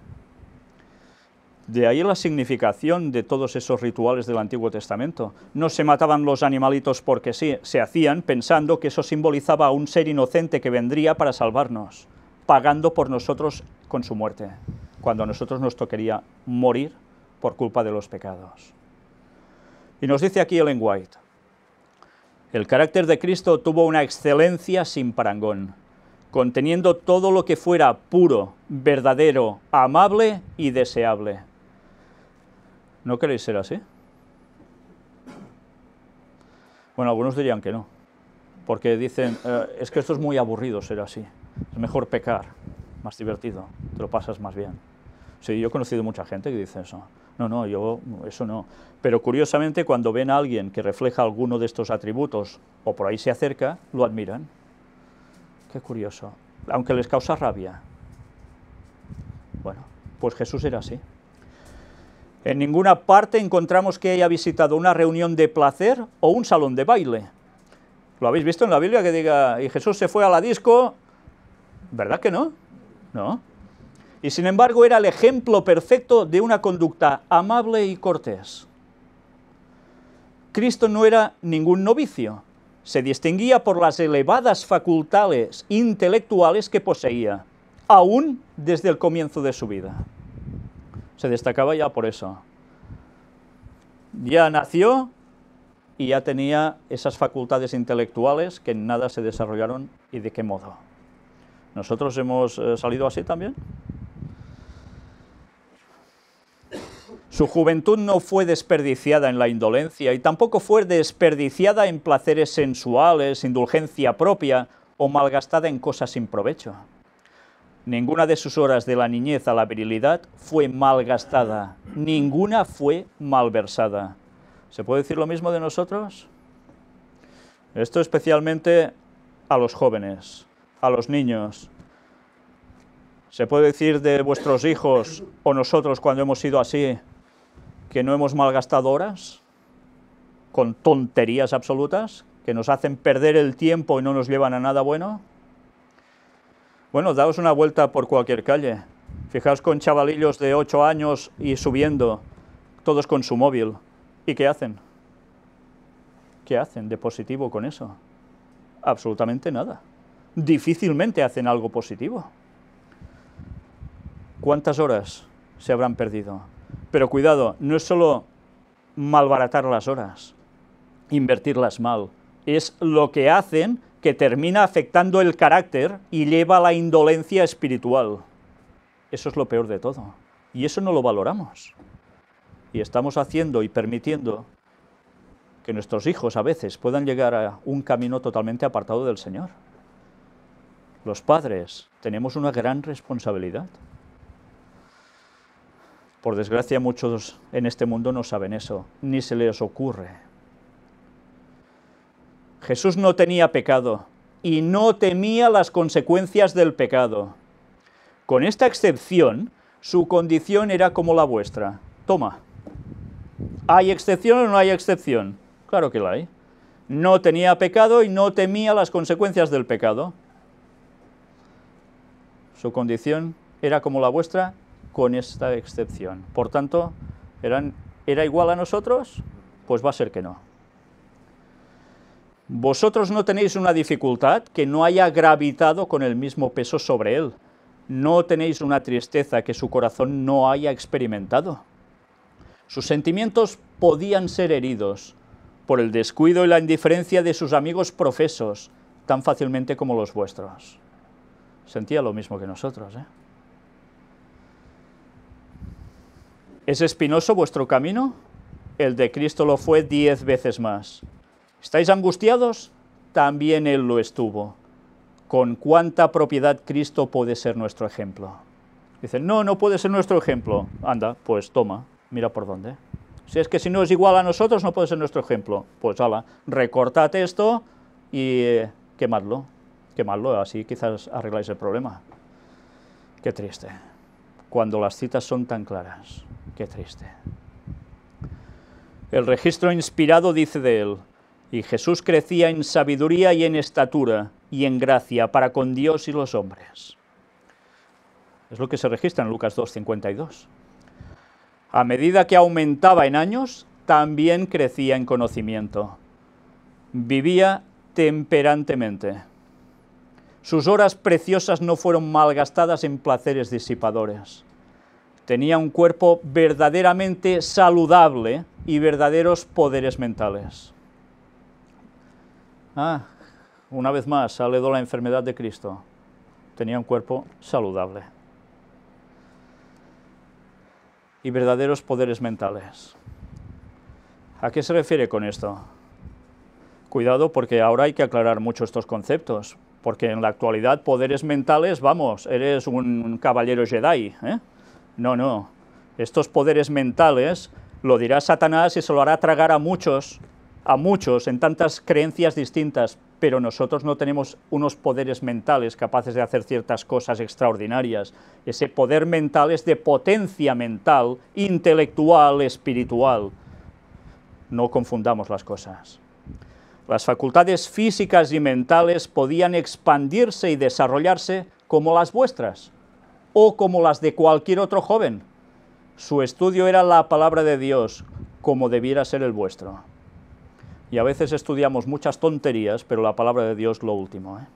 De ahí la significación de todos esos rituales del Antiguo Testamento. No se mataban los animalitos porque sí, se hacían pensando que eso simbolizaba a un ser inocente que vendría para salvarnos pagando por nosotros con su muerte, cuando a nosotros nos tocaría morir por culpa de los pecados. Y nos dice aquí Ellen White, el carácter de Cristo tuvo una excelencia sin parangón, conteniendo todo lo que fuera puro, verdadero, amable y deseable. ¿No queréis ser así? Bueno, algunos dirían que no, porque dicen, eh, es que esto es muy aburrido ser así. Es mejor pecar, más divertido, te lo pasas más bien. Sí, yo he conocido mucha gente que dice eso. No, no, yo eso no. Pero curiosamente cuando ven a alguien que refleja alguno de estos atributos o por ahí se acerca, lo admiran. Qué curioso. Aunque les causa rabia. Bueno, pues Jesús era así. En ninguna parte encontramos que haya visitado una reunión de placer o un salón de baile. Lo habéis visto en la Biblia que diga, y Jesús se fue a la disco ¿Verdad que no? No. Y sin embargo era el ejemplo perfecto de una conducta amable y cortés. Cristo no era ningún novicio, se distinguía por las elevadas facultades intelectuales que poseía, aún desde el comienzo de su vida. Se destacaba ya por eso. Ya nació y ya tenía esas facultades intelectuales que en nada se desarrollaron y de qué modo. ¿Nosotros hemos eh, salido así también? Su juventud no fue desperdiciada en la indolencia y tampoco fue desperdiciada en placeres sensuales, indulgencia propia o malgastada en cosas sin provecho. Ninguna de sus horas de la niñez a la virilidad fue malgastada, ninguna fue malversada. ¿Se puede decir lo mismo de nosotros? Esto especialmente a los jóvenes a los niños. Se puede decir de vuestros hijos o nosotros cuando hemos sido así que no hemos malgastado horas con tonterías absolutas que nos hacen perder el tiempo y no nos llevan a nada bueno. Bueno, daos una vuelta por cualquier calle. Fijaos con chavalillos de 8 años y subiendo, todos con su móvil. ¿Y qué hacen? ¿Qué hacen de positivo con eso? Absolutamente nada difícilmente hacen algo positivo. ¿Cuántas horas se habrán perdido? Pero cuidado, no es solo malbaratar las horas, invertirlas mal, es lo que hacen que termina afectando el carácter y lleva a la indolencia espiritual. Eso es lo peor de todo. Y eso no lo valoramos. Y estamos haciendo y permitiendo que nuestros hijos a veces puedan llegar a un camino totalmente apartado del Señor. Los padres tenemos una gran responsabilidad. Por desgracia muchos en este mundo no saben eso, ni se les ocurre. Jesús no tenía pecado y no temía las consecuencias del pecado. Con esta excepción, su condición era como la vuestra. Toma. ¿Hay excepción o no hay excepción? Claro que la hay. No tenía pecado y no temía las consecuencias del pecado. Su condición era como la vuestra con esta excepción. Por tanto, ¿era igual a nosotros? Pues va a ser que no. Vosotros no tenéis una dificultad que no haya gravitado con el mismo peso sobre él. No tenéis una tristeza que su corazón no haya experimentado. Sus sentimientos podían ser heridos por el descuido y la indiferencia de sus amigos profesos, tan fácilmente como los vuestros sentía lo mismo que nosotros. ¿eh? ¿Es espinoso vuestro camino? El de Cristo lo fue diez veces más. ¿Estáis angustiados? También Él lo estuvo. ¿Con cuánta propiedad Cristo puede ser nuestro ejemplo? Dicen, no, no puede ser nuestro ejemplo. Anda, pues toma, mira por dónde. Si es que si no es igual a nosotros, no puede ser nuestro ejemplo. Pues ala, recortad esto y eh, quemadlo quemarlo, así quizás arregláis el problema. Qué triste. Cuando las citas son tan claras, qué triste. El registro inspirado dice de él, y Jesús crecía en sabiduría y en estatura y en gracia para con Dios y los hombres. Es lo que se registra en Lucas 2.52. A medida que aumentaba en años, también crecía en conocimiento. Vivía temperantemente sus horas preciosas no fueron malgastadas en placeres disipadores. Tenía un cuerpo verdaderamente saludable y verdaderos poderes mentales. Ah, una vez más, ha leído la enfermedad de Cristo. Tenía un cuerpo saludable. Y verdaderos poderes mentales. ¿A qué se refiere con esto? Cuidado porque ahora hay que aclarar mucho estos conceptos, porque en la actualidad poderes mentales, vamos, eres un caballero Jedi. ¿eh? No, no, estos poderes mentales lo dirá Satanás y se lo hará tragar a muchos, a muchos, en tantas creencias distintas, pero nosotros no tenemos unos poderes mentales capaces de hacer ciertas cosas extraordinarias. Ese poder mental es de potencia mental, intelectual, espiritual. No confundamos las cosas. Las facultades físicas y mentales podían expandirse y desarrollarse como las vuestras o como las de cualquier otro joven. Su estudio era la palabra de Dios, como debiera ser el vuestro. Y a veces estudiamos muchas tonterías, pero la palabra de Dios lo último. ¿eh?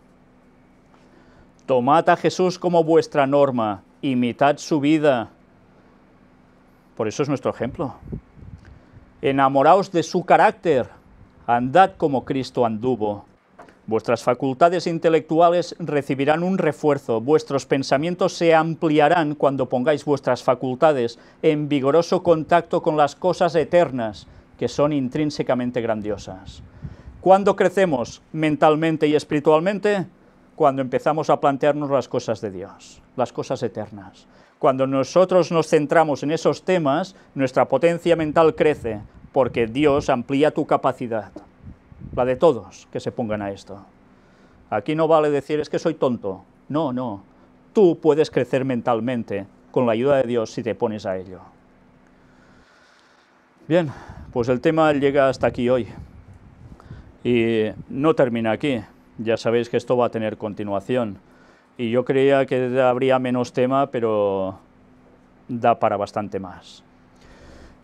Tomad a Jesús como vuestra norma, imitad su vida. Por eso es nuestro ejemplo. Enamoraos de su carácter, andad como Cristo anduvo. Vuestras facultades intelectuales recibirán un refuerzo, vuestros pensamientos se ampliarán cuando pongáis vuestras facultades en vigoroso contacto con las cosas eternas, que son intrínsecamente grandiosas. ¿Cuándo crecemos mentalmente y espiritualmente? Cuando empezamos a plantearnos las cosas de Dios, las cosas eternas. Cuando nosotros nos centramos en esos temas, nuestra potencia mental crece, porque Dios amplía tu capacidad, la de todos que se pongan a esto. Aquí no vale decir, es que soy tonto. No, no. Tú puedes crecer mentalmente con la ayuda de Dios si te pones a ello. Bien, pues el tema llega hasta aquí hoy. Y no termina aquí. Ya sabéis que esto va a tener continuación. Y yo creía que habría menos tema, pero da para bastante más.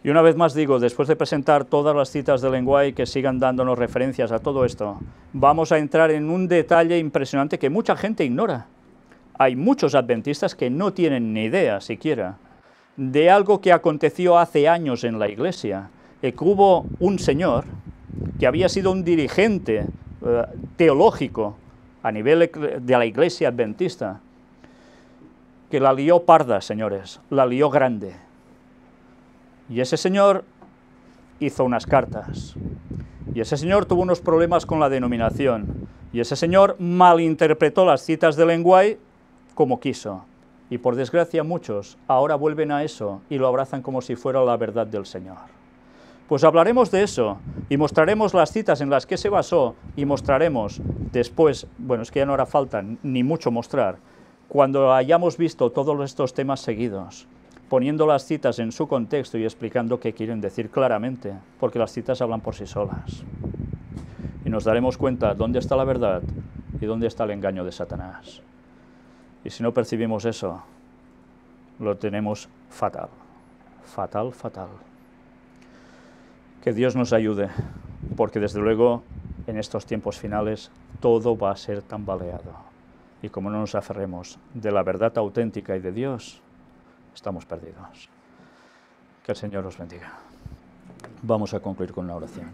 Y una vez más digo, después de presentar todas las citas de Lenguay que sigan dándonos referencias a todo esto, vamos a entrar en un detalle impresionante que mucha gente ignora. Hay muchos adventistas que no tienen ni idea siquiera de algo que aconteció hace años en la iglesia, que hubo un señor que había sido un dirigente eh, teológico a nivel de la iglesia adventista, que la lió parda, señores, la lió grande y ese señor hizo unas cartas. Y ese señor tuvo unos problemas con la denominación. Y ese señor malinterpretó las citas de Lenguay como quiso. Y por desgracia muchos ahora vuelven a eso y lo abrazan como si fuera la verdad del Señor. Pues hablaremos de eso y mostraremos las citas en las que se basó y mostraremos después, bueno, es que ya no hará falta ni mucho mostrar, cuando hayamos visto todos estos temas seguidos poniendo las citas en su contexto y explicando qué quieren decir claramente, porque las citas hablan por sí solas. Y nos daremos cuenta dónde está la verdad y dónde está el engaño de Satanás. Y si no percibimos eso, lo tenemos fatal, fatal, fatal. Que Dios nos ayude, porque desde luego en estos tiempos finales todo va a ser tambaleado. Y como no nos aferremos de la verdad auténtica y de Dios, estamos perdidos. Que el Señor los bendiga. Vamos a concluir con la oración.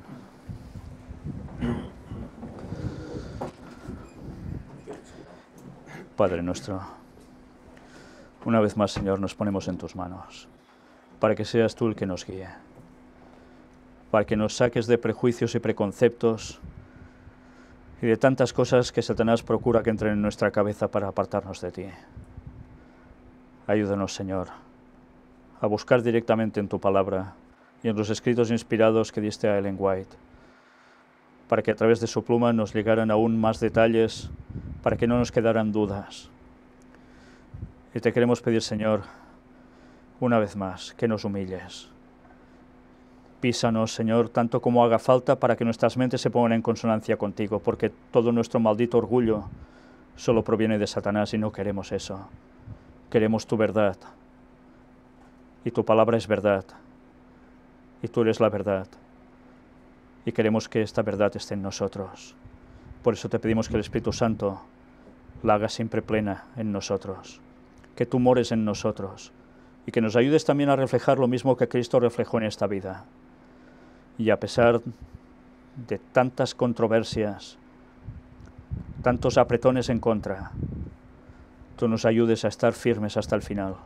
Padre nuestro, una vez más, Señor, nos ponemos en tus manos, para que seas tú el que nos guíe, para que nos saques de prejuicios y preconceptos y de tantas cosas que Satanás procura que entren en nuestra cabeza para apartarnos de ti. Ayúdanos, Señor, a buscar directamente en tu palabra y en los escritos inspirados que diste a Ellen White, para que a través de su pluma nos llegaran aún más detalles, para que no nos quedaran dudas. Y te queremos pedir, Señor, una vez más, que nos humilles. Písanos, Señor, tanto como haga falta para que nuestras mentes se pongan en consonancia contigo, porque todo nuestro maldito orgullo solo proviene de Satanás y no queremos eso. Queremos tu verdad. Y tu palabra es verdad. Y tú eres la verdad. Y queremos que esta verdad esté en nosotros. Por eso te pedimos que el Espíritu Santo la haga siempre plena en nosotros. Que tú mores en nosotros. Y que nos ayudes también a reflejar lo mismo que Cristo reflejó en esta vida. Y a pesar de tantas controversias, tantos apretones en contra, tú nos ayudes a estar firmes hasta el final,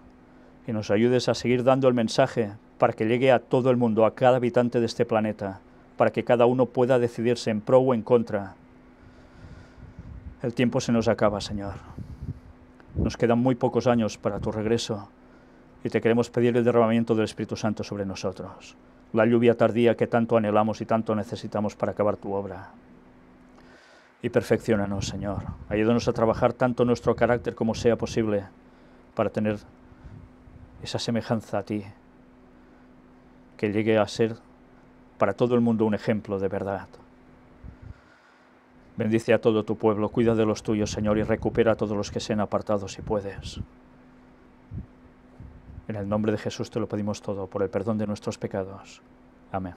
y nos ayudes a seguir dando el mensaje para que llegue a todo el mundo, a cada habitante de este planeta, para que cada uno pueda decidirse en pro o en contra. El tiempo se nos acaba, Señor. Nos quedan muy pocos años para tu regreso y te queremos pedir el derramamiento del Espíritu Santo sobre nosotros, la lluvia tardía que tanto anhelamos y tanto necesitamos para acabar tu obra y perfeccionanos, Señor. Ayúdanos a trabajar tanto nuestro carácter como sea posible para tener esa semejanza a ti, que llegue a ser para todo el mundo un ejemplo de verdad. Bendice a todo tu pueblo, cuida de los tuyos, Señor, y recupera a todos los que sean apartados si puedes. En el nombre de Jesús te lo pedimos todo, por el perdón de nuestros pecados. Amén.